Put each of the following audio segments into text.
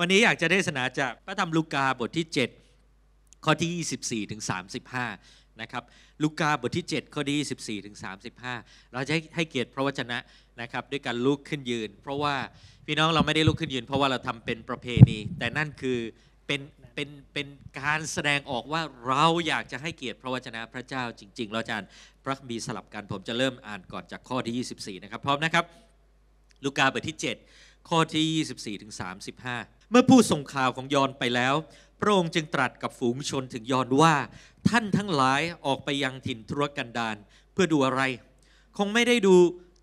วันนี้อยากจะได้สนาจากพระธรรมลูกาบทที่7ข้อที่ 24ถึง35 นะครับ ลูกาบทที่ 7 ข้อที่24ถึง35 เราจะให้เกียรติพระวจนะนะครับด้วยการลุกขึ้นยืน เพราะว่าพี่น้องเราไม่ได้ลุกขึ้นยืน เพราะว่าเราทำเป็นประเพณี แต่นั่นคือเป็นเป็นเป็นการแสดงออกว่าเราอยากจะให้เกียรติพระวจนะพระเจ้าจริงๆ เราจารยานพระคัมภีร์สลับกันผมจะเริ่มอ่านก่อนจากข้อที่ 24 นะครับพร้อมนะครับลูกาบทที่ 7 ข้อที่ 24ถึง35เมื่อผู้ส่งข่าวของยอนไปแล้วพระองค์จึงตรัสกับฝูงชนถึงยอนว่าท่านทั้งหลายออกไปยังถิ่นทุรกันดารเพื่อดูอะไร คงไม่ได้ดู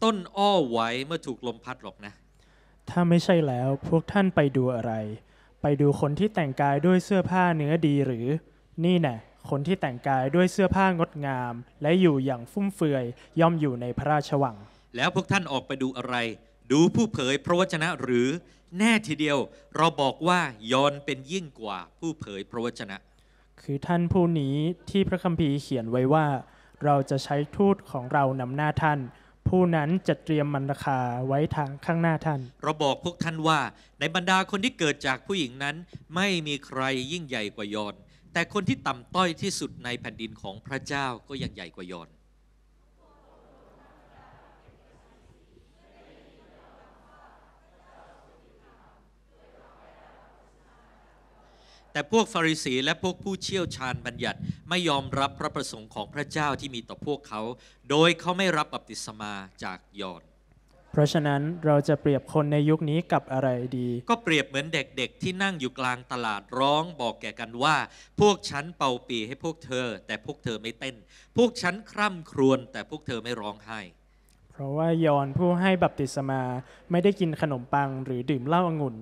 ต้นอ้อไว้เมื่อถูกลมพัดหรอกนะ ถ้าไม่ใช่แล้วพวกท่านไปดูอะไร ไปดูคนที่แต่งกายด้วยเสื้อผ้าเนื้อดีหรือ นี่แน่คนที่แต่งกายด้วยเสื้อผ้างดงามและอยู่อย่างฟุ่มเฟือยย่อมอยู่ในพระราชวัง แล้วพวกท่านออกไปดูอะไร ดูผู้เผยพระวจนะหรือแน่ทีเดียวเราบอกว่ายอนเป็นยิ่งกว่าผู้เผยพระวจนะ คือท่านผู้นี้ที่พระคัมภีร์เขียนไว้ว่า เราจะใช้ทูตของเรานำหน้าท่าน ผู้นั้นจะเตรียมมันราคาไว้ทางข้างหน้าท่านเราบอกพวกท่านว่าในบรรดาคนที่เกิดจากผู้หญิงนั้นไม่มีใครยิ่งใหญ่กว่ายอนแต่คนที่ต่ำต้อยที่สุดในแผ่นดินของพระเจ้าก็ยังใหญ่กว่ายอนแต่พวกฟาริสีและพวกผู้เชี่ยวชาญบัญญัติไม่ยอมรับพระประสงค์ของพระเจ้าที่มีต่อพวกเขา โดยเขาไม่รับบัพติศมาจากยอห์น เพราะฉะนั้นเราจะเปรียบคนในยุคนี้กับอะไรดี ก็เปรียบเหมือนเด็กๆที่นั่งอยู่กลางตลาดร้อง บอกแก่กันว่า พวกฉันเป่าปีให้พวกเธอ แต่พวกเธอไม่เต้น พวกฉันคร่ำครวญแต่พวกเธอไม่ร้องไห้ เพราะว่ายอนผู้ให้บัพติศมาไม่ได้กินขนมปังหรือดื่มเหล้าองุ่น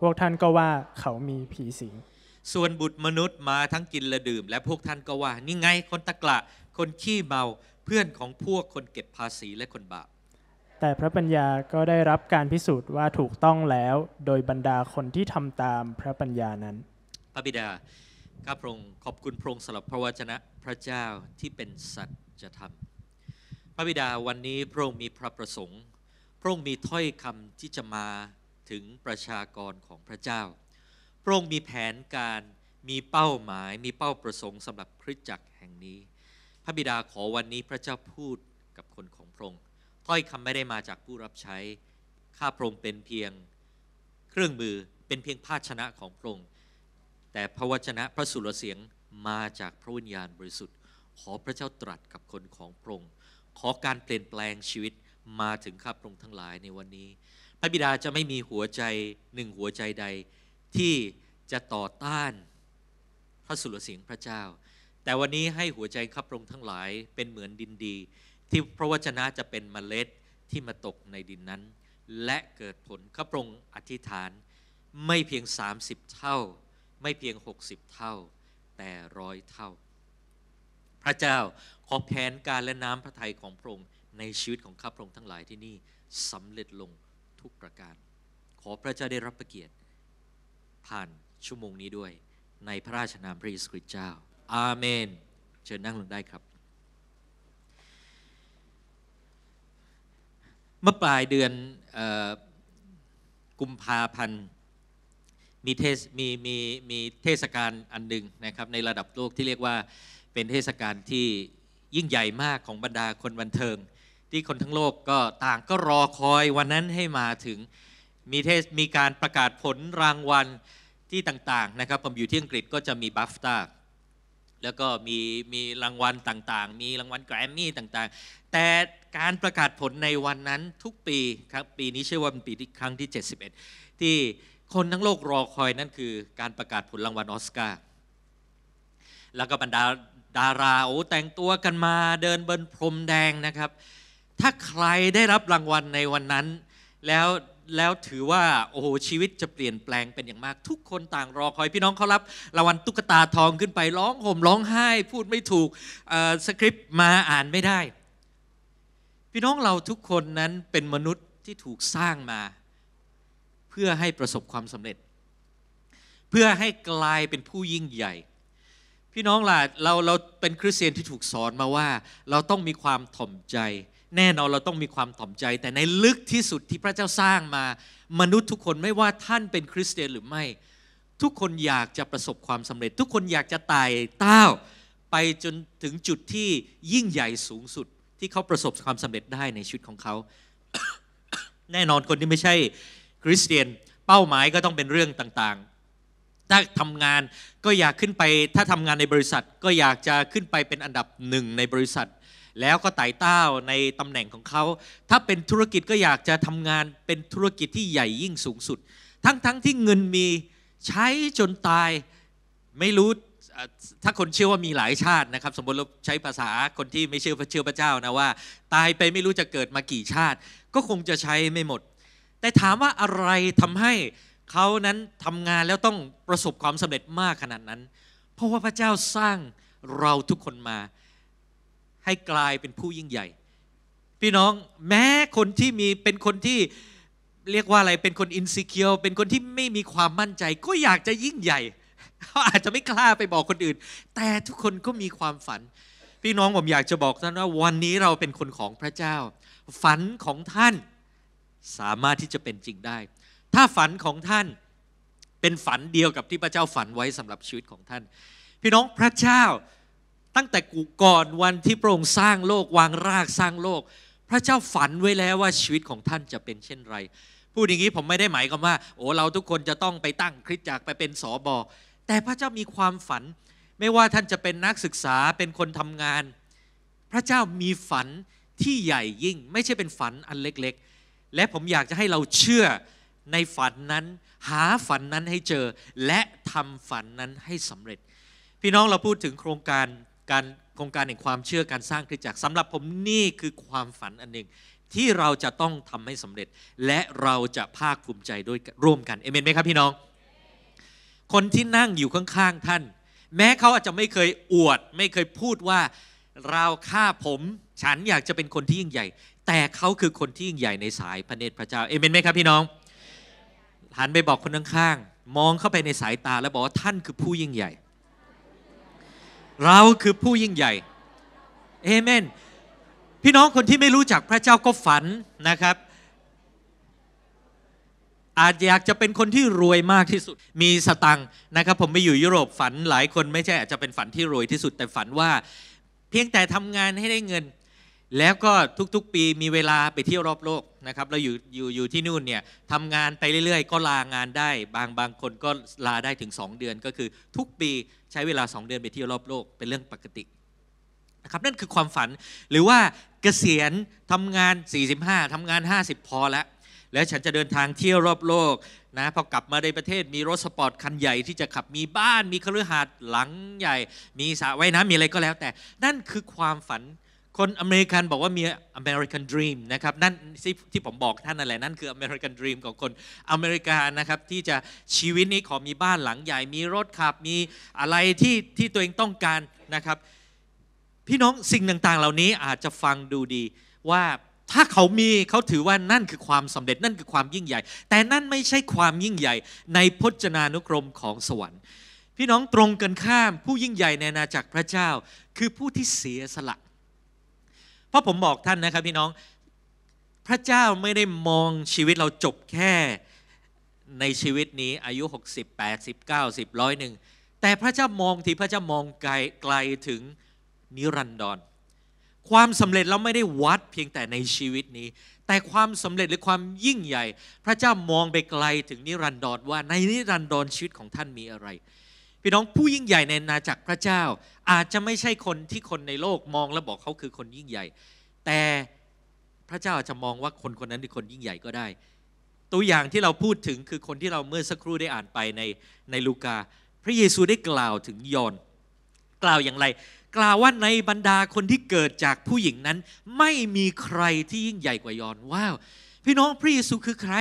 พวกท่านก็ว่าเขามีผีสิงส่วนบุตรมนุษย์มาทั้งกินและดื่มและพวกท่านก็ว่านี่ไงคนตะกละคนขี้เมาเพื่อนของพวกคนเก็บภาษีและคนบาปแต่พระปัญญาก็ได้รับการพิสูจน์ว่าถูกต้องแล้วโดยบรรดาคนที่ทำตามพระปัญญานั้น พระบิดาข้าพระองค์ขอบคุณพระองค์สำหรับพระวจนะพระเจ้าที่เป็นสัจธรรมพระบิดาวันนี้พระองค์มีพระประสงค์ พระองค์มีถ้อยคำที่จะมาถึงประชากรของพระเจ้าพระองค์มีแผนการมีเป้าหมายมีเป้าประสงค์สำหรับคริสตจักรแห่งนี้ พระบิดาขอวันนี้พระเจ้าพูดกับคนของพระองค์ถ้อยคำไม่ได้มาจากผู้รับใช้ ข้าพระองค์เป็นเพียงเครื่องมือ เป็นเพียงภาชนะของพระองค์ แต่พระวจนะพระสุรเสียงมาจากพระวิญญาณบริสุทธิ์ ขอพระเจ้าตรัสกับคนของพระองค์ ขอการเปลี่ยนแปลงชีวิตมาถึงข้าพระองค์ทั้งหลายในวันนี้ พระบิดาจะไม่มีหัวใจหนึ่งหัวใจใดที่จะต่อต้านพระสุรเสียงพระเจ้า แต่วันนี้ให้หัวใจข้าพระองค์ทั้งหลายเป็นเหมือนดินดี ที่พระวจนะจะเป็นเมล็ดที่มาตกในดินนั้น และเกิดผลข้าพระองค์อธิษฐาน ไม่เพียง 30 เท่า ไม่เพียง 60 เท่า แต่ร้อยเท่า พระเจ้าขอแผนการและน้ำพระทัยของพระองค์ในชีวิตของข้าพระองค์ทั้งหลายที่นี่สำเร็จลงทุกประการ ขอพระเจ้าได้รับประเกียรติผ่านชั่วโมงนี้ด้วยในพระราชนามพระเยซูคริสต์เจ้า อาเมน เชิญนั่งลงได้ครับ เมื่อปลายเดือนกุมภาพันธ์ มีเทศมีมีมีเทศกาลอันหนึ่งนะครับในระดับโลกที่เรียกว่าเป็นเทศกาลที่ยิ่งใหญ่มากของบรรดาคนบันเทิง ที่คนทั้งโลกก็ต่างก็รอคอยวันนั้นให้มาถึงมีเทศมีการประกาศผลรางวัลที่ต่างๆนะครับผมอยู่ที่อังกฤษก็จะมีบัฟตาแล้วก็มีมีรางวัลต่างๆ มีรางวัลแกรมมี่ต่างๆ แต่การประกาศผลในวันนั้นทุกปีครับปีนี้เชื่อว่าเป็นปีที่ครั้งที่ 71 ที่คนทั้งโลกรอคอยนั่นคือการประกาศผลรางวัลออสการ์แล้วก็บรรดาดาราโอ้แต่งตัวกันมาเดินบนพรมแดงนะครับ ถ้าใครได้รับรางวัลในวันนั้นแล้วแล้วถือว่าโอ้โหชีวิตจะเปลี่ยนแปลงเป็นอย่างมาก ทุกคนต่างรอคอย พี่น้องเขารับรางวัลตุ๊กตาทองขึ้นไปร้องห่มร้องไห้ พูดไม่ถูกสคริปต์มาอ่านไม่ได้ พี่น้องเราทุกคนนั้นเป็นมนุษย์ที่ถูกสร้างมา เพื่อให้ประสบความสำเร็จ เพื่อให้กลายเป็นผู้ยิ่งใหญ่ พี่น้องล่ะเราเราเป็นคริสเตียนที่ถูกสอนมาว่า เราต้องมีความถ่อมใจแน่นอนเราต้องมีความถ่อมใจ แต่ในลึกที่สุดที่พระเจ้าสร้างมา มนุษย์ทุกคนไม่ว่าท่านเป็นคริสเตียนหรือไม่ ทุกคนอยากจะประสบความสำเร็จ ทุกคนอยากจะไต่เต้าไปจนถึงจุดที่ยิ่งใหญ่สูงสุด ที่เขาประสบความสำเร็จได้ในชีวิตของเขา แน่นอนคนที่ไม่ใช่คริสเตียนเป้าหมายก็ต้องเป็นเรื่องต่างๆ ถ้าทำงานก็อยากขึ้นไป ถ้าทำงานในบริษัทก็อยากจะขึ้นไปเป็นอันดับหนึ่งในบริษัทแล้วก็ไต่เต้าในตำแหน่งของเขา ถ้าเป็นธุรกิจก็อยากจะทำงานเป็นธุรกิจที่ใหญ่ยิ่งสูงสุด ทั้งๆทที่เงินมีใช้จนตาย ไม่รู้ ถ้าคนเชื่อว่ามีหลายชาตินะครับ สมมติเราใช้ภาษาคนที่ไม่เชื่อเชื่อพระเจ้านะว่า ตายไปไม่รู้จะเกิดมากี่ชาติ ก็คงจะใช้ไม่หมด แต่ถามว่าอะไรทำให้เขานั้นทำงานแล้วต้องประสบความสำเร็จมากขนาดนั้น เพราะว่าพระเจ้าสร้างเราทุกคนมาให้กลายเป็นผู้ยิ่งใหญ่ พี่น้องแม้คนที่มีเป็นคนที่เรียกว่าอะไรเป็นคนอินสิเคียวเป็นคนที่ไม่มีความมั่นใจ ก็อยากจะยิ่งใหญ่ เขาอาจจะไม่กล้าไปบอกคนอื่น แต่ทุกคนก็มีความฝัน พี่น้องผมอยากจะบอกท่านว่า วันนี้เราเป็นคนของพระเจ้า ฝันของท่าน สามารถที่จะเป็นจริงได้ ถ้าฝันของท่าน เป็นฝันเดียวกับที่พระเจ้าฝันไว้สำหรับชีวิตของท่าน พี่น้องพระเจ้าตั้งแต่กูก่อนวันที่พระองค์สร้างโลกวางรากสร้างโลก พระเจ้าฝันไว้แล้วว่าชีวิตของท่านจะเป็นเช่นไร พูดอย่างนี้ผมไม่ได้หมายความว่า โอ้เราทุกคนจะต้องไปตั้งคริสตจักรไปเป็นสอบอแต่พระเจ้ามีความฝันไม่ว่าท่านจะเป็นนักศึกษาเป็นคนทำงาน พระเจ้ามีฝันที่ใหญ่ยิ่ง ไม่ใช่เป็นฝันอันเล็กๆ และผมอยากจะให้เราเชื่อในฝันนั้นหาฝันนั้นให้เจอ และทำฝันนั้นให้สำเร็จ พี่น้องเราพูดถึงโครงการการโครงการแห่งความเชื่อการสร้างคริสตจักรสำหรับผมนี่คือความฝันอันหนึ่งที่เราจะต้องทำให้สำเร็จ และเราจะภาคภูมิใจด้วยร่วมกันเอเมนไหมครับพี่น้อง คนที่นั่งอยู่ข้างๆท่าน แม้เขาอาจจะไม่เคยอวด ไม่เคยพูดว่าเราฆ่าผม ฉันอยากจะเป็นคนที่ยิ่งใหญ่ แต่เขาคือคนที่ยิ่งใหญ่ในสายพระเนตรพระเจ้าเอเมนไหมครับพี่น้องหันไปบอกคนข้างๆมองเข้าไปในสายตาแล้วบอกว่าท่านคือผู้ยิ่งใหญ่เราคือผู้ยิ่งใหญ่เอเมน พี่น้องคนที่ไม่รู้จักพระเจ้าก็ฝันนะครับ อาจอยากจะเป็นคนที่รวยมากที่สุด มีสตังนะครับผมไปอยู่ยุโรปฝันหลายคนไม่ใช่อาจจะเป็นฝันที่รวยที่สุดแต่ฝันว่าเพียงแต่ทำงานให้ได้เงินแล้วก็ทุกๆปีมีเวลาไปเที่ยวรอบโลกนะครับเราอยู่อยู่อยู่ที่นู่นเนี่ยทำงานไปเรื่อยๆ ก็ลางานได้ บางบางคนก็ลาได้ถึง 2 เดือน ก็คือทุกปีใช้เวลา 2 เดือนไปเที่ยวรอบโลกเป็นเรื่องปกตินะครับนั่นคือความฝันหรือว่าเกษียณทำงาน 45 ทำงาน 50 พอแล้ว แล้วฉันจะเดินทางเที่ยวรอบโลกนะพอกลับมาในประเทศมีรถสปอร์ตคันใหญ่ ที่จะขับมีบ้านมีคฤหาสน์หลังใหญ่ มีสระว่ายน้ำมีอะไรก็แล้วแต่ นั่นคือความฝันคนอเมริกันบอกว่ามี American Dream นะครับนั่นที่ผมบอกท่านนั่นแหละนั่นคือ American Dream ของคนอเมริกันนะครับ ที่จะชีวิตนี้ขอมีบ้านหลังใหญ่มีรถขับมีอะไรที่ ที่ตัวเองต้องการนะครับ พี่น้องสิ่งต่างๆ เหล่านี้อาจจะฟังดูดีว่าถ้าเขามีเขาถือว่านั่นคือความสำเร็จนั่นคือความยิ่งใหญ่ แต่นั่นไม่ใช่ความยิ่งใหญ่ ในพจนานุกรมของสวรรค์ พี่น้องตรงกันข้าม ผู้ยิ่งใหญ่ในนาจักรพระเจ้า คือผู้ที่เสียสละเพราะผมบอกท่านนะครับพี่น้อง พระเจ้าไม่ได้มองชีวิตเราจบแค่ในชีวิตนี้อายุ60 80 90ร้อยหนึ่งแต่พระเจ้ามองที่พระเจ้ามองไกลไกลถึงนิรันดร ความสำเร็จเราไม่ได้วัดเพียงแต่ในชีวิตนี้ แต่ความสำเร็จหรือความยิ่งใหญ่พระเจ้ามองไปไกลถึงนิรันดรว่าในนิรันดรชีวิตของท่านมีอะไรพี่น้องผู้ยิ่งใหญ่ในนาจักรพระเจ้า อาจจะไม่ใช่คนที่คนในโลกมองแล้วบอกเขาคือคนยิ่งใหญ่ แต่พระเจ้าอาจจะมองว่าคนคนนั้นคือคนยิ่งใหญ่ก็ได้ ตัวอย่างที่เราพูดถึงคือคนที่เราเมื่อสักครู่ได้อ่านไปในในลูกา พระเยซูได้กล่าวถึงยอนกล่าวอย่างไร กล่าวว่าในบรรดาคนที่เกิดจากผู้หญิงนั้นไม่มีใครที่ยิ่งใหญ่กว่ายอนว้าวพี่น้องพระเยซูคือใคร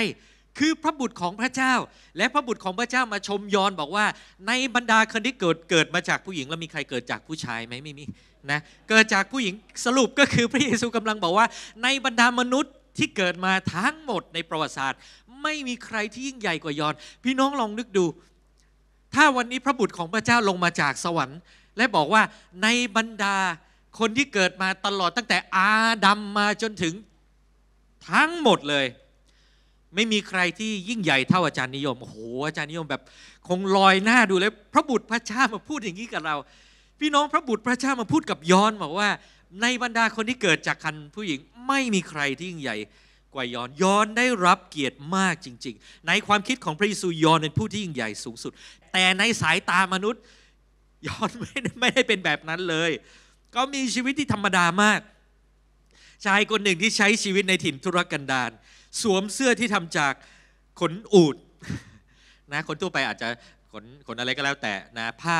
คือพระบุตรของพระเจ้าและพระบุตรของพระเจ้ามาชมยอนบอกว่า ในบรรดาคนที่เกิดเกิดมาจากผู้หญิงแล้วมีใครเกิดจากผู้ชายไหมไม่มีนะ เกิดจากผู้หญิงสรุปก็คือพระเยซูกำลังบอกว่า ในบรรดามนุษย์ที่เกิดมาทั้งหมดในประวัติศาสตร์ ไม่มีใครที่ยิ่งใหญ่กว่ายอนพี่น้องลองนึกดู ถ้าวันนี้พระบุตรของพระเจ้าลงมาจากสวรรค์ และบอกว่าในบรรดาคนที่เกิดมาตลอดตั้งแต่อาดัมมาจนถึงทั้งหมดเลยไม่มีใครที่ยิ่งใหญ่เท่าอาจารย์นิยม โอ้โห อาจารย์นิยมแบบ คงลอยหน้าดูเลย พระบุตรพระเจ้ามาพูดอย่างนี้กับเรา พี่น้องพระบุตรพระเจ้ามาพูดกับย้อนบอกว่า ในบรรดาคนที่เกิดจากคันผู้หญิง ไม่มีใครที่ยิ่งใหญ่ กว่าย้อนย้อนได้รับเกียรติมากจริง ๆ ในความคิดของพระเยซูย้อนเป็นผู้ที่ยิ่งใหญ่สูงสุด แต่ในสายตามนุษย์ย้อนไม่ไม่ได้เป็นแบบนั้นเลย ก็มีชีวิตที่ธรรมดามาก ชายคนหนึ่งที่ใช้ชีวิตในถิ่นทุรกันดารสวมเสื้อที่ทำจากขนอูดนะคนทั่วไปอาจจะขนขนอะไรก็แล้ว แต่นะผ้า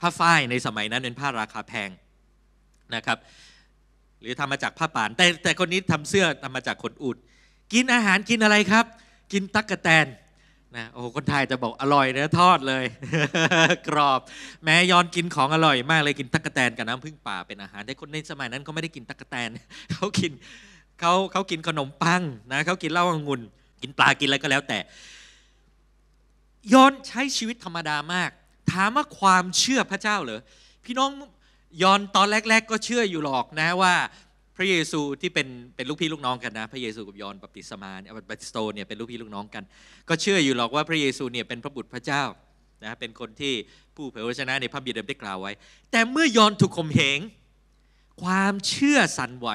ผ้าฝ้ายในสมัยนั้นเป็นผ้าราคาแพงนะครับ หรือทำมาจากผ้าป่าน แต่แต่คนนี้ทำเสื้อทำมาจากขนอูดกินอาหารกินอะไรครับ กินตักกแตนนะโอ้คนไทยจะบอกอร่อยเนื้อทอดเลย กรอบ แม้ย้อนกินของอร่อย มากเลยกินตักกแตนกับน้ำผึ้งป่าเป็นอาหารแต่คนในสมัยนั้นเขาไม่ได้กินตักกแตนเขากินเขาเขากินขนมปังนะเขากินเหล้าองุ่นกินปลากินอะไรก็แล้วแต่ยอนใช้ชีวิตธรรมดามาก ถามว่าความเชื่อพระเจ้าเหรอพี่น้องยอนตอนแรก ๆ ก็เชื่ออยู่หรอกนะว่าพระเยซูที่เป็นเป็นลูกพี่ลูกน้องกันนะพระเยซูกับยอนบฏติสมาเนี่ยบัิสโตเนี่ยเป็นลูกพี่ลูกน้องกัน ก็เชื่ออยู่หรอกว่าพระเยซูเนี่ยเป็นพระบุตรพระเจ้านะเป็นคนที่ผู้เผยพระชนะ ในพระบิดาได้กล่าวไว้ แต่เมื่อยอนถูกข่มเหงความเชื่อสั่นไหว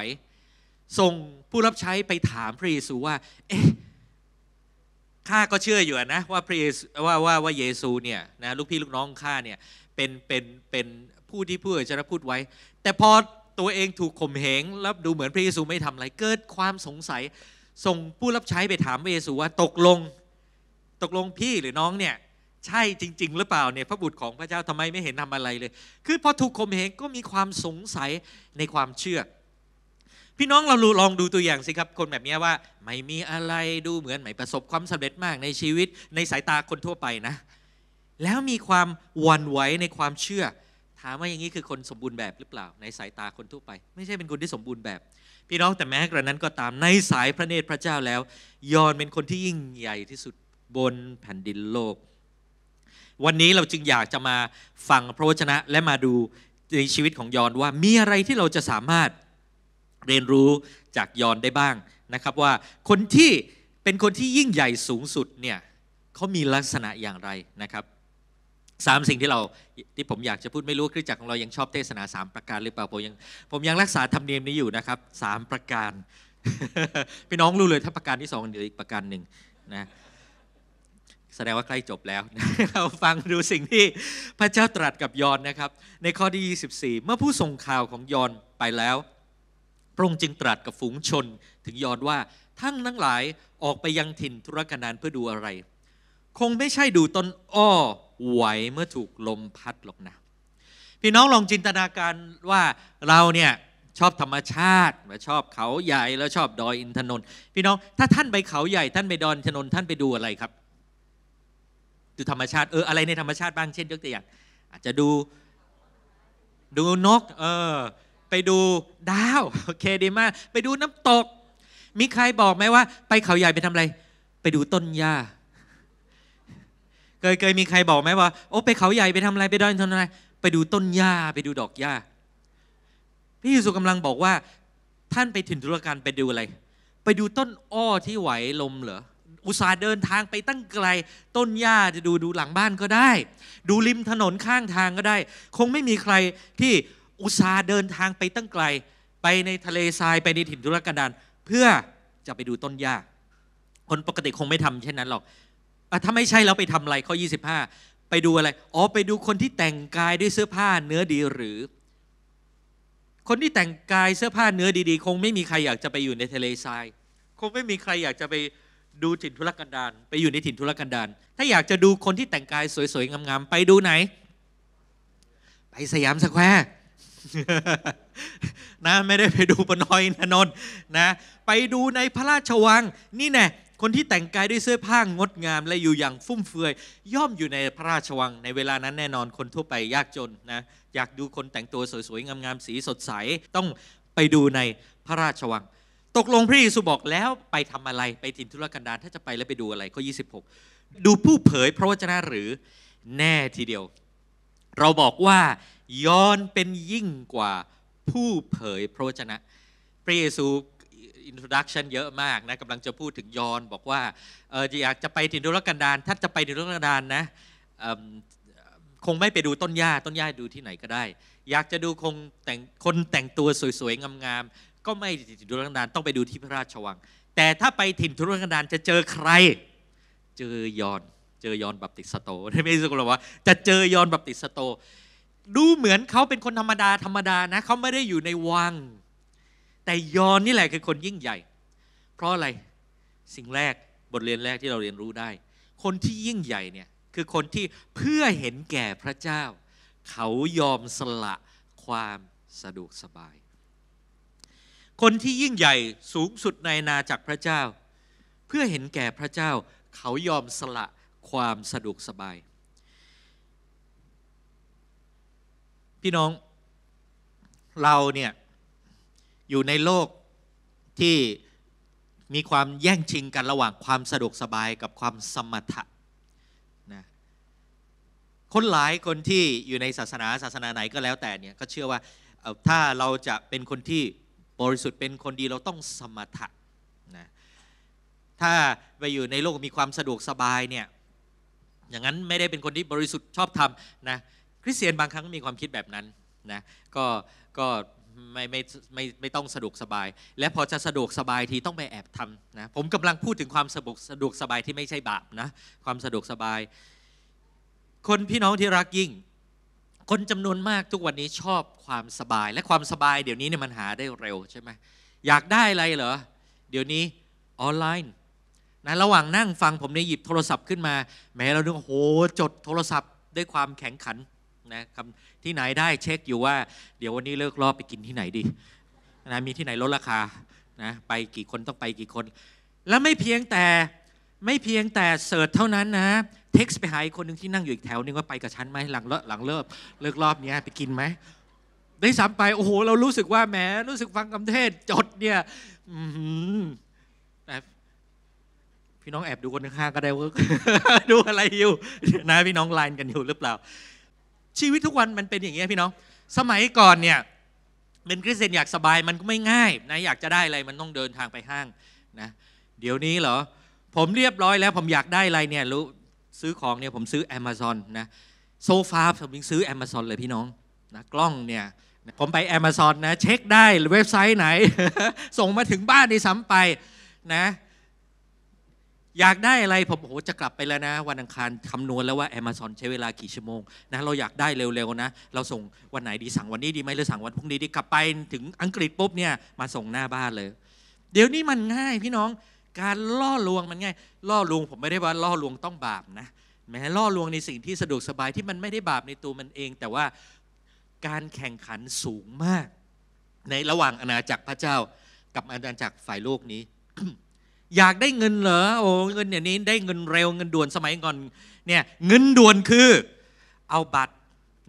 ส่งผู้รับใช้ไปถามพระเยซูว่า เอ๊ะข้าก็เชื่ออยู่นะ ว่าพระเยซูว่าว่าว่าเยซูเนี่ยนะลูกพี่ลูกน้องข้าเนี่ยเป็นเป็นเป็นผู้ที่ผู้เจยชนพูดไว้ แต่พอตัวเองถูกข่มเหงแล้วดูเหมือนพระเยซูไม่ทำอะไร เกิดความสงสัยส่งผู้รับใช้ไปถามพระเยซูว่าตกลง ตกลงพี่หรือน้องเนี่ยใช่จริงๆ หรือเปล่าเนี่ยพระบุตรของพระเจ้าทำไมไม่เห็นทำอะไรเลย คือพอถูกข่มเหงก็มีความสงสัยในความเชื่อพี่น้องเราลองดูตัวอย่างสิครับคนแบบนี้ว่า ไม่มีอะไรดูเหมือนไม่ประสบความสำเร็จมากในชีวิตในสายตาคนทั่วไปนะ แล้วมีความวันไหวในความเชื่อ ถามว่าอย่างนี้คือคนสมบูรณ์แบบหรือเปล่า ในสายตาคนทั่วไป ไม่ใช่เป็นคนที่สมบูรณ์แบบ พี่น้องแต่แม้กระนั้นก็ตามในสายพระเนตรพระเจ้าแล้ว ยอนเป็นคนที่ยิ่งใหญ่ที่สุดบนแผ่นดินโลก วันนี้เราจึงอยากจะมาฟังพระวจนะและมาดูในชีวิตของยอนว่ามีอะไรที่เราจะสามารถเรียนรู้จากยอนได้บ้างนะครับ ว่าคนที่เป็นคนที่ยิ่งใหญ่สูงสุดเนี่ยเขามีลักษณะอย่างไรนะครับสามสิ่งที่เราที่ ผมอยากจะพูดไม่รู้คริสจักรของเรายังชอบเทศนาสามประการหรือเปล่าผมยังผมยังรักษาธรรมเนียมนี้อยู่นะครับสามประการ พี่น้องรู้เลยถ้าประการที่สองเดี๋ยวอีกประการหนึ่งนะแสดงว่าใกล้จบแล้ว เราฟังดูสิ่งที่พระเจ้าตรัสกับยอนนะครับ ในข้อที่24 เมื่อผู้ส่งข่าวของยอนไปแล้วพระองค์จึงตรัสกับฝูงชนถึงยอนว่าทั้งทั้งหลายออกไปยังถิ่นธุรกันดารเพื่อดูอะไร คงไม่ใช่ดูต้นอ้อ ไหวเมื่อถูกลมพัดหรอกนะพี่น้องลองจินตนาการว่าเราเนี่ยชอบธรรมชาติเราชอบเขาใหญ่แล้วชอบดอยอินทนนท์พี่น้องถ้าท่านไปเขาใหญ่ท่านไปดอยอินทนนท์ท่านไปดูอะไรครับ ดูธรรมชาติเอออะไรในธรรมชาติบ้างเช่นยกตัวอย่างอาจจะดูดูนก เออไปดูดาวโอเคดีมาก ไปดูน้ำตก มีใครบอกไหมว่า ไปเขาใหญ่ไปทำอะไร ไปดูต้นหญ้าเคยเคยมีใครบอกไหมว่าโอ้ไปเขาใหญ่ไปทำอะไรไปดอยทำอะไร ไปดูต้นหญ้าไปดูดอกหญ้า พี่ยูสุกำลังบอกว่า ท่านไปถิ่นธุรการไปดูอะไร ไปดูต้นอ้อที่ไหวลมเหรออุตส่าห์เดินทางไปตั้งไกล ต้นหญ้าจะดูดูหลังบ้านก็ได้ ดูริมถนนข้างทางก็ได้ คงไม่มีใครที่อุตสาห์เดินทางไปตั้งไกล ไปในทะเลทราย ไปในถิ่นทุรกันดารเพื่อจะไปดูต้นหญ้าคนปกติคงไม่ทำเช่นนั้นหรอกถ้าไม่ใช่เราไปทำอะไรข้อ25 ไปดูอะไร อ๋อไปดูคนที่แต่งกายด้วยเสื้อผ้าเนื้อดีหรือ คนที่แต่งกายเสื้อผ้าเนื้อดีๆ คงไม่มีใครอยากจะไปอยู่ในทะเลทรายคงไม่มีใครอยากจะไปดูถิ่นทุรกันดารไปอยู่ในถิ่นทุรกันดารถ้าอยากจะดูคนที่แต่งกายสวยๆงามๆไปดูไหน ไปสยามสแควร์นะ ไม่ได้ไปดูปนอยนนนนนะ ไปดูในพระราชวัง นี่แน่คนที่แต่งกายด้วยเสื้อผ้างงดงามและอยู่อย่างฟุ่มเฟือย ย่อมอยู่ในพระราชวัง ในเวลานั้นแน่นอนคนทั่วไปยากจนนะอยากดูคนแต่งตัวสวยๆงามๆสีสดใสต้องไปดูในพระราชวัง ตกลงพระเยซูบอกแล้ว ไปทำอะไรไปถิ่นทุรกันดาร ถ้าจะไปแล้วไปดูอะไรข้อ26 ดูผู้เผยพระวจนะหรือแน่ทีเดียว เราบอกว่ายอนเป็นยิ่งกว่าผู้เผยพระวจนะ พระเยซูอินโทรดักชันเยอะมากนะกำลังจะพูดถึงยอนบอกว่าเอออยากจะไปถิ่นดุรกันดารถ้าจะไปถิ่นดุรกันดารนะคงไม่ไปดูต้นหญ้าต้นหญ้าดูที่ไหนก็ได้ อยากจะดูคงแต่งคนแต่งตัวสวยๆงามๆก็ไม่ถิ่นดุรกันดารต้องไปดูที่พระราชวัง แต่ถ้าไปถิ่นทุรกันดารจะเจอใคร เจอยอนเจอยอนบัพติสโตพระเยซูบอกว่า จะเจอยอนบัพติสโตดูเหมือนเขาเป็นคนธรรมดาธรรมดานะเขาไม่ได้อยู่ในวัง แต่ยอนนี่แหละคือคนยิ่งใหญ่ เพราะอะไรสิ่งแรกบทเรียนแรกที่เราเรียนรู้ได้ คนที่ยิ่งใหญ่เนี่ยคือคนที่เพื่อเห็นแก่พระเจ้า เขายอมสละความสะดวกสบาย คนที่ยิ่งใหญ่สูงสุดในนาจากพระเจ้า เพื่อเห็นแก่พระเจ้า เขายอมสละความสะดวกสบายพี่น้องเราเนี่ย อยู่ในโลกที่มีความแย่งชิงกันระหว่างความสะดวกสบายกับความสมถะนะคนหลายคนที่อยู่ในศาสนาศาสนาไหนก็แล้วแต่เนี่ยก็เชื่อว่าถ้าเราจะเป็นคนที่บริสุทธิ์เป็นคนดีเราต้องสมถะนะถ้าไปอยู่ในโลกมีความสะดวกสบายเนี่ยอย่างนั้นไม่ได้เป็นคนที่บริสุทธิ์ชอบทำนะริสเตียนบางครั้งมีความคิดแบบนั้นนะก็ก็ไม่ไม่ไม่ไม่ต้องสะดวกสบาย และพอจะสะดวกสบายทีต้องไปแอบทำนะผมกำลังพูดถึงความสะดวกสะดวกสบายที่ไม่ใช่บาปนะความสะดวกสบาย คนพี่น้องที่รักยิ่ง คนจำนวนมากทุกวันนี้ชอบความสบายและความสบายเดี๋ยวนี้เนี่ยมันหาได้เร็วใช่ไหมอยากได้อะไรเหรอ เดี๋ยวนี้ออนไลน์นะระหว่างนั่งฟังผมเนี่ยหยิบโทรศัพท์ขึ้นมา แม้เราดูโหจดโทรศัพท์ด้วยความแข็งขันนะคำที่ไหนได้เช็คอยู่ว่าเดี๋ยววันนี้เลิกรอบไปกินที่ไหนดีนะมีที่ไหนลดราคานะไปกี่คนต้องไปกี่คน แล้วไม่เพียงแต่ไม่เพียงแต่เสิร์ชเท่านั้นนะเท็กซ์ไปหาอีกคนหนึ่งที่นั่งอยู่อีกแถวนึงว่าไปกับฉันไหมหลังเลิกหลังเลิกเลิกรอบนี้ไปกินไหมได้ซ้ำไปโอ้โหเรารู้สึกว่าแหมรู้สึกฟังคำเทศจดเนี่ยแต่พี่น้องแอบดูคนข้างก็ได้ว่าดูอะไรอยู่ นะพี่น้องไลน์กันอยู่หรือเปล่าชีวิตทุกวันมันเป็นอย่างเงี้ยพี่น้อง สมัยก่อนเนี่ย เป็นคริสเตียนอยากสบายมันก็ไม่ง่ายนะอยากจะได้อะไรมันต้องเดินทางไปห้างนะเดี๋ยวนี้เหรอผมเรียบร้อยแล้วผมอยากได้อะไรเนี่ยรู้ซื้อของเนี่ยผมซื้อ Amazon นะโซฟาผมยิงซื้อ Amazon เลยพี่น้องนะกล้องเนี่ยผมไป Amazon นะเช็คได้เว็บไซต์ไหนส่งมาถึงบ้านได้ซ้ำไปนะอยากได้อะไรผมโหจะกลับไปแล้วนะ วันอังคารคำนวณแล้วว่า Amazon ใช้เวลากี่ชั่วโมงนะเราอยากได้เร็วๆนะเราส่งวันไหนดีสั่งวันนี้ดีไหมหรือสั่งวันพรุ่งนี้ดีกลับไปถึงอังกฤษปุ๊บเนี่ยมาส่งหน้าบ้านเลย เดี๋ยวนี้มันง่ายพี่น้อง การล่อลวงมันง่าย ล่อลวงผมไม่ได้ว่าล่อลวงต้องบาปนะ แม้ล่อลวงในสิ่งที่สะดวกสบายที่มันไม่ได้บาปในตัวมันเอง แต่ว่าการแข่งขันสูงมาก ในระหว่างอาณาจักรพระเจ้า กับอาณาจักรฝ่ายโลกนี้อยากได้เงินเหรอโอ้เงินอย่างนี้ได้เงินเร็วเงินด่วนสมัยก่อนเนี่ยเงินด่วนคือ เอาบัตร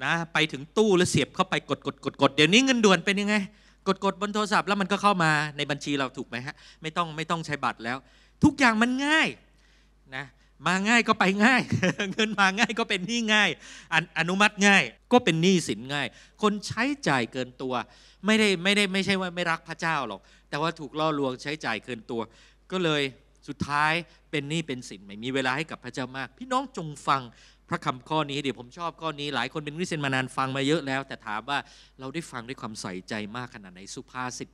นะไปถึงตู้แล้วเสียบเข้าไปกดกดกดกดเดี๋ยวนี้เงินด่วนเป็นยังไง กดกดบนโทรศัพท์แล้วมันก็เข้ามาในบัญชีเราถูกไหมฮะ ไม่ต้องไม่ต้องใช้บัตรแล้ว ทุกอย่างมันง่ายนะมาง่ายก็ไปง่ายเงินมาง่ายก็เป็นหนี้ง่ายอนอนุมัติง่าย ก็เป็นหนี้สินง่าย คนใช้จ่ายเกินตัว ไม่ได้ไม่ได้ไม่ใช่ว่าไม่รักพระเจ้าหรอกแต่ว่าถูกล่อลวงใช้จ่ายเกินตัวก็เลยสุดท้ายเป็นหนี้เป็นสินไม่มีเวลาให้กับพระเจ้ามาก พี่น้องจงฟังพระคำข้อนี้เดี๋ยวผมชอบข้อนี้ หลายคนเป็นคริสเตียนมานานฟังมาเยอะแล้ว แต่ถามว่าเราได้ฟังด้วยความใส่ใจมากขนาดไหนสุภาษิต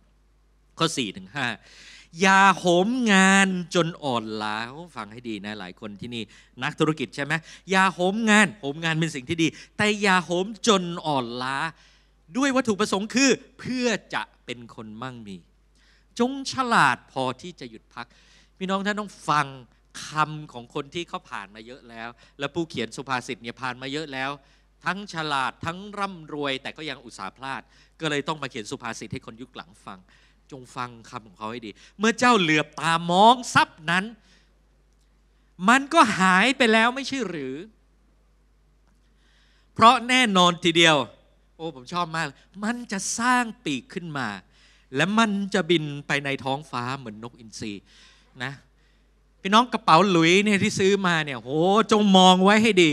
23 ข้อ4ถึง5อย่าโหมงานจนอ่อนล้า ฟังให้ดีนะ หลายคนที่นี่ นักธุรกิจใช่ไหมอย่าโหมงานโหมงานเป็นสิ่งที่ดี แต่อย่าโหมจนอ่อนล้าด้วยวัตถุประสงค์คือเพื่อจะเป็นคนมั่งมีจงฉลาดพอที่จะหยุดพัก พี่น้องท่านต้องฟังคำของคนที่เขาผ่านมาเยอะแล้ว และผู้เขียนสุภาษิตเนี่ยผ่านมาเยอะแล้ว ทั้งฉลาดทั้งร่ำรวย แต่ก็ยังอุตสาหพลาดก็เลยต้องมาเขียนสุภาษิตให้คนยุคหลังฟัง จงฟังคำของเขาให้ดี เมื่อเจ้าเหลือบตามองทรัพย์นั้นมันก็หายไปแล้วไม่ใช่หรือ เพราะแน่นอนทีเดียว โอ้ผมชอบมาก มันจะสร้างปีกขึ้นมาและมันจะบินไปในท้องฟ้าเหมือน นกอินทรีนะ พี่น้องกระเป๋าหลุยเนี่ยที่ซื้อมาเนี่ยโหจงมองไว้ให้ดี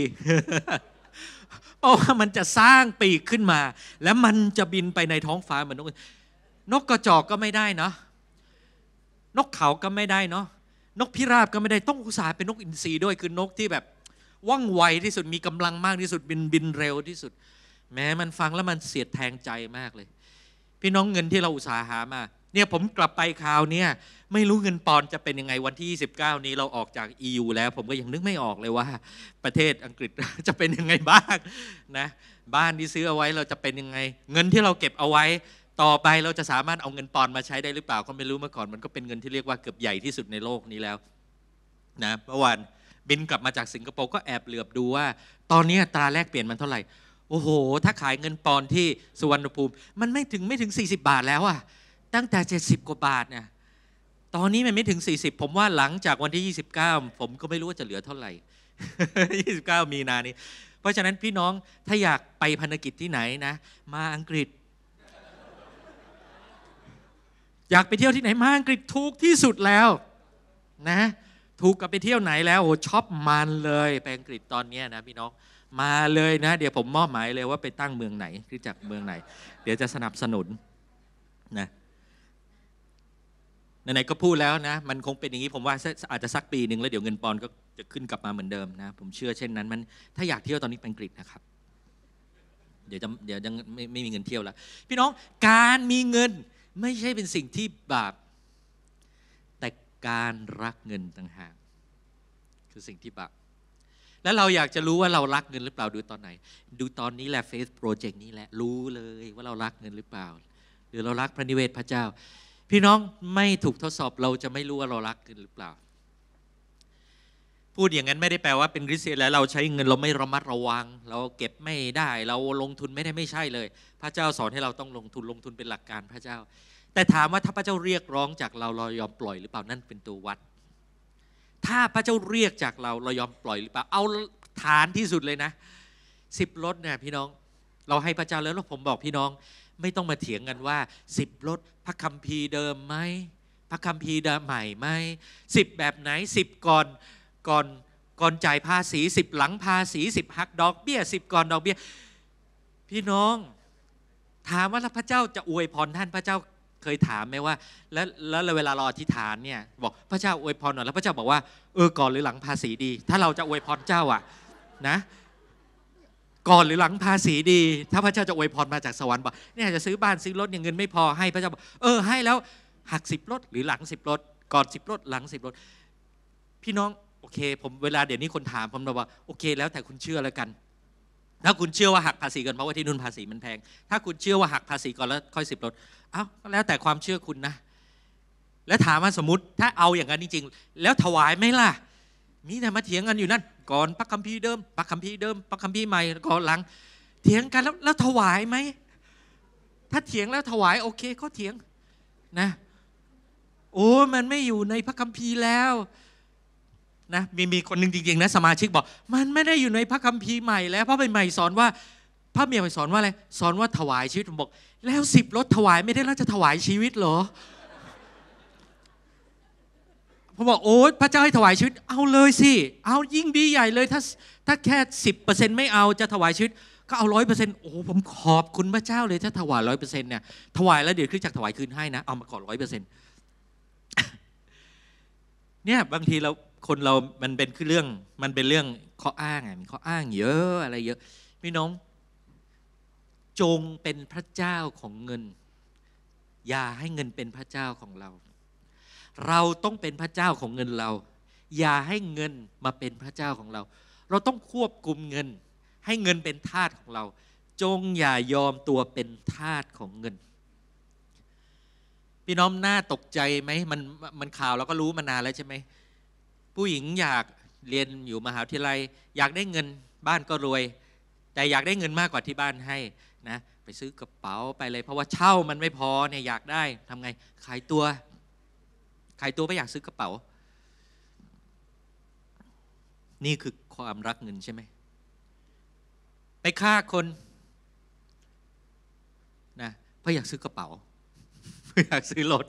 เพราะว่ามันจะสร้างปีกขึ้นมา แล้วมันจะบินไปในท้องฟ้าเหมือนนกนกกระจอกก็ไม่ได้เนาะนกเขาก็ไม่ได้เนาะนกพิราบก็ไม่ได้ต้องอุตสาห์เป็นนกอินทรีด้วยคือนกที่แบบว่องไวที่สุดมีกำลังมากที่สุด บินบินเร็วที่สุด แม้มันฟังแล้วมันเสียดแทงใจมากเลยพี่น้องเงินที่เรา อุตสาหามา เนี่ยผมกลับไปคราวเนี่ยไม่รู้เงินปอนจะเป็นยังไงวันที่ 29 นี้เราออกจาก EU แล้ว ผมก็ยังนึกไม่ออกเลยว่า ประเทศอังกฤษจะเป็นยังไงบ้างนะ บ้านที่ซื้อเอาไว้เราจะเป็นยังไง เงินที่เราเก็บเอาไว้ ต่อไปเราจะสามารถเอาเงินปอนมาใช้ได้หรือเปล่าก็ไม่รู้เมื่อก่อนมันก็เป็นเงินที่เรียกว่าเกือบใหญ่ที่สุดในโลกนี้แล้ว นะเมื่อวานบินกลับมาจากสิงคโปร์ก็แอบเหลือบดูว่า ตอนนี้ตราแลกเปลี่ยนมันเท่าไหร่โอ้โห ถ้าขายเงินปอนที่สุวรรณภูมิมันไม่ถึงไม่ถึง 40 บาทแล้วอะตั้งแต่ 70 กว่า บาทเนี่ย ตอนนี้มันไม่ถึง 40 ผมว่าหลังจากวันที่ 29ผมก็ไม่รู้ว่าจะเหลือเท่าไหร่ 29 มีนานี้เพราะฉะนั้นพี่น้องถ้าอยากไปพันธกิจที่ไหนนะ มาอังกฤษ อยากไปเที่ยวที่ไหนมาอังกฤษถูกที่สุดแล้ว นะ ถูกกับไปเที่ยวไหนแล้ว โอ้ช็อปมันเลยไปอังกฤษตอนนี้นะพี่น้องมาเลยนะ เดี๋ยวผมมอบหมายเลยว่าไปตั้งเมืองไหนคริสจักเมืองไหน เดี๋ยวจะสนับสนุนนะไหนๆก็พูดแล้วนะ มันคงเป็นอย่างนี้ ผมว่าอาจจะสักปีหนึ่งแล้วเดี๋ยวเงินปอนก็จะขึ้นกลับมาเหมือนเดิมนะผมเชื่อเช่นนั้นมันถ้าอยากเที่ยวตอนนี้ปอังกฤษนะครับ เดี๋ยวจะเดี๋ยวยังไม่ไม่มีเงินเที่ยวแล้วพี่น้องการมีเงินไม่ใช่เป็นสิ่งที่บาปแต่การรักเงินต่างหาก คือสิ่งที่บาปแล้วเราอยากจะรู้ว่าเรารักเงินหรือเปล่าดูตอนไหน ดูตอนนี้แหละเฟสโปรเจกต์นี้แหละรู้เลยว่าเรารักเงินหรือเปล่า หรือเรารักพระนิเวศพระเจ้า พี่น้องไม่ถูกทดสอบเราจะไม่รู้ว่าเรารักเงินหรือเปล่าพูดอย่างนั้นไม่ได้แปลว่าเป็นริเซียแล้วเราใช้เงินเราไม่ระมัดระวังเราเก็บไม่ได้เราลงทุนไม่ได้ไม่ใช่เลย พระเจ้าสอนให้เราต้องลงทุนลงทุนเป็นหลักการพระเจ้า แต่ถามว่าถ้าพระเจ้าเรียกร้องจากเราเรายอมปล่อยหรือเปล่านั่นเป็นตัววัดถ้าพระเจ้าเรียกจากเราเรายอมปล่อยหรือเปล่าเอาฐานที่สุดเลยนะสิบรถเนี่ยพี่น้อง เราให้พระเจ้าแล้วแล้วผมบอกพี่น้อง ไม่ต้องมาเถียงกันว่าสิบรถพระคัมภีร์เดิมไหมพระคัมภีร์เดิมใหม่ไหมสิบแบบไหนสิบก่อนก่อนก่อนจ่ายภาษีสิบหลังภาษีสิบหักดอกเบี้ยสิบก่อนดอกเบี้ย พี่น้อง ถามว่าพระเจ้าจะอวยพรท่านพระเจ้าเคยถามไหมว่าแล้วแล้วเวลารออธิษฐานเนี่ย บอกพระเจ้าอวยพรหน่อยแล้วพระเจ้าบอกว่าเออก่อนหรือหลังภาษีดี ถ้าเราจะอวยพรเจ้าอ่ะนะ ก่อนหรือหลังภาษีดี ถ้าพระเจ้าจะอวยพรมาจากสวรรค์บอกเนี่ยจะซื้อบ้าน ซื้อรถเย่างเงินไม่พอให้พระเจ้าบอกเออให้แล้ว หักสิบรถหรือหลังสิบรถก่อนสิบรถหลังสิบรถพี่น้องโอเค ผมเวลาเดี๋ยวนี้คนถามผมบอกว่าโอเค แล้วแต่คุณเชื่อแล้วกันถ้าคุณเชื่อว่าหักภาษีก่อน เพราะว่าที่นู่นภาษีมันแพง ถ้าคุณเชื่อว่าหักภาษีก่อนแล้วค่อยสิบลดเอ้าก็แล้วแต่ความเชื่อคุณนะ แล้วถามว่าสมมติ ถ้าเอาอย่างนั้นจริงๆแล้วถวายไหมล่ะมีแต่มาเถียงกันอยู่นั่น ก่อนพระคัมภีร์เดิม พระคัมภีร์เดิม พระคัมภีร์ใหม่ก่อนหลัง เถียงกันแล้วแล้วถวายไหม ถ้าเถียงแล้วถวาย โอเค ก็เถียง นะ โอ้มันไม่อยู่ในพระคัมภีร์แล้วนะมีมีคนหนึ่งจริงๆนะสมาชิกบอก มันไม่ได้อยู่ในพระคัมภีร์ใหม่แล้ว พระใหม่สอนว่าพระเมียไปสอนว่าอะไรสอนว่าถวายชีวิตผมบอกแล้วสิบรถถวายไม่ได้แล้วจะถวายชีวิตเหรอผมบอกโอ้พระเจ้าให้ถวายชีวิต เอาเลยสิเอายิ่งดีใหญ่เลยถ้าถ้าแค่สิบเปอร์เซ็นต์ไม่เอาจะถวายชีวิตก็เอาร้อยเปอร์เซ็นต์โอ้ผมขอบคุณพระเจ้าเลยถ้าถวายร้อยเปอร์เซ็นต์เนี่ยถวายแล้วเดี๋ยวคริสจักรถวายคืนให้นะเอามาก่อนร้อยเปอร์เซ็นต์เนี่ยบางทีเราคนเรามันเป็นคือเรื่องมันเป็นเรื่องข้ออ้างอ่ะมีข้ออ้างเยอะอะไรเยอะ พี่น้องจงเป็นพระเจ้าของเงิน อย่าให้เงินเป็นพระเจ้าของเรา เราต้องเป็นพระเจ้าของเงินเรา อย่าให้เงินมาเป็นพระเจ้าของเรา เราต้องควบคุมเงิน ให้เงินเป็นทาสของเราจงอย่ายอมตัวเป็นทาสของเงิน พี่น้องน่าตกใจไหมมันมันข่าวเราก็รู้มานานแล้วใช่ไหมผู้หญิงอยากเรียนอยู่มหาวิทยาลัย อยากได้เงินบ้านก็รวย แต่อยากได้เงินมากกว่าที่บ้านให้นะไปซื้อกระเป๋าไปเลย เพราะว่าเช่ามันไม่พอเนี่ยอยากได้ทำไง ขายตัว ขายตัวไปอยากซื้อกระเป๋านี่คือความรักเงินใช่ไหมไปฆ่าคนนะเพราะอยากซื้อกระเป๋าเพอยากซื้อรถ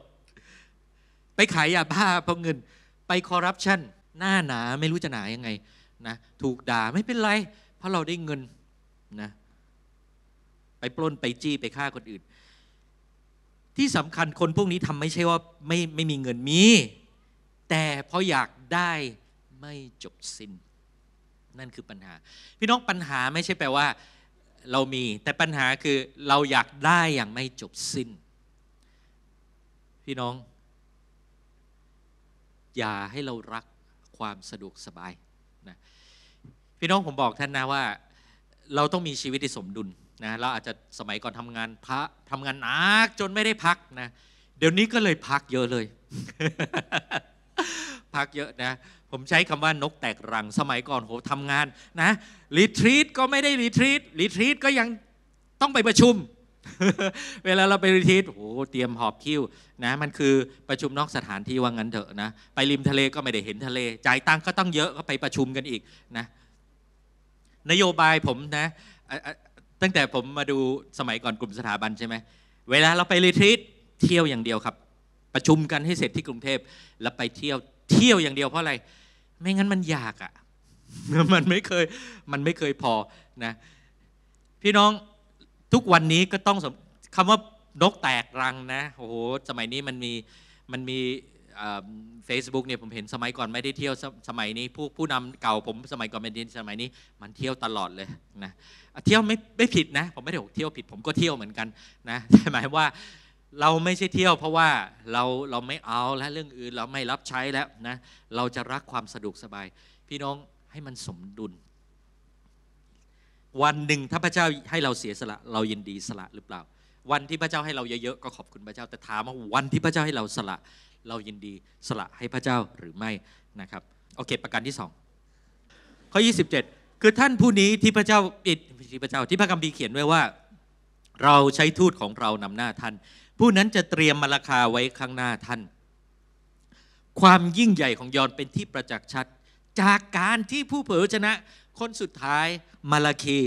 ไปขายยาบ้าเพราะเงิน ไปคอร์รัปชันหน้าหนาไม่รู้จะหนายังไงนะถูกด่าไม่เป็นไร เพราะเราได้เงินนะไปปล้นไปจี้ไปฆ่าคนอื่น ที่สำคัญคนพวกนี้ทำไม่ใช่ว่าไม่ไม่มีเงินมีแต่เพราะอยากได้ไม่จบสิน้น นั่นคือปัญหา พี่น้องปัญหาไม่ใช่แปลว่าเรามี แต่ปัญหาคือเราอยากได้อย่างไม่จบสิน้น พี่น้อง อย่าให้เรารักความสะดวกสบายนะพี่น้องผมบอกท่านนะว่าเราต้องมีชีวิตที่สมดุลนะ เราอาจจะสมัยก่อนทำงานพระทำงานหนักจนไม่ได้พักนะ เดี๋ยวนี้ก็เลยพักเยอะเลย พักเยอะนะ ผมใช้คำว่านกแตกรังสมัยก่อนโหทำงานนะ รีทรีตก็ไม่ได้รีทรีตรีทรีตก็ยังต้องไปประชุมเวลาเราไปรีทีทโอ้โหเตรียมหอบคิ้ว นะ มันคือประชุมนอกสถานที่ว่างั้นเถอะนะไปริมทะเลก็ไม่ได้เห็นทะเลจ่ายตังค์ก็ต้องเยอะก็ไปประชุมกันอีกนะ นโยบายผมนะ ตั้งแต่ผมมาดูสมัยก่อนกลุ่มสถาบันใช่ไหมเวลาเราไปรีทีตเที่ยวอย่างเดียวครับ ประชุมกันให้เสร็จที่กรุงเทพ แล้วไปเที่ยวเที่ยวอย่างเดียวเพราะอะไร ไม่งั้นมันยากอะ่ะมันไม่เคยมันไม่เคยพอนะ พี่น้องทุกวันนี้ก็ต้องคำว่านกแตกรังนะโอ้โหสมัยนี้มันมีมันมีเฟซบุ๊กเนี่ยผมเห็นสมัยก่อนไม่ได้เที่ยวสมัยนี้ ผู้ผู้นำเก่าผมสมัยก่อนเป็นดินสมัยนี้ มันเที่ยวตลอดเลยนะเที่ยวไม่ไม่ผิดนะผมไม่ได้บอกเที่ยวผิดผมก็เที่ยวเหมือนกันนะแต่หมายว่าเราไม่ใช่เที่ยวเพราะว่าเราเราไม่เอาและเรื่องอื่นเราไม่รับใช้แล้วนะเราจะรักความสะดวกสบาย พี่น้องให้มันสมดุลวันหนึ่งถ้าพระเจ้าให้เราเสียสละเรายินดีสละหรือเปล่า วันที่พระเจ้าให้เราเยอะๆก็ขอบคุณพระเจ้าแต่ถามว่าวันที่พระเจ้าให้เราสละเรายินดีสละให้พระเจ้าหรือไม่นะครับโอเค ประการที่ 2ข้อ 27 คือท่านผู้นี้ที่พระเจ้าปิดที่พระเจ้า ที่พระคัมภีร์เขียนไว้ว่า เราใช้ทูตของเรานำหน้าท่าน ผู้นั้นจะเตรียมมาราคาไว้ข้างหน้าท่าน ความยิ่งใหญ่ของยอนเป็นที่ประจักษ์ชัด จากการที่ผู้เผยชนะคนสุดท้ายมาลาคี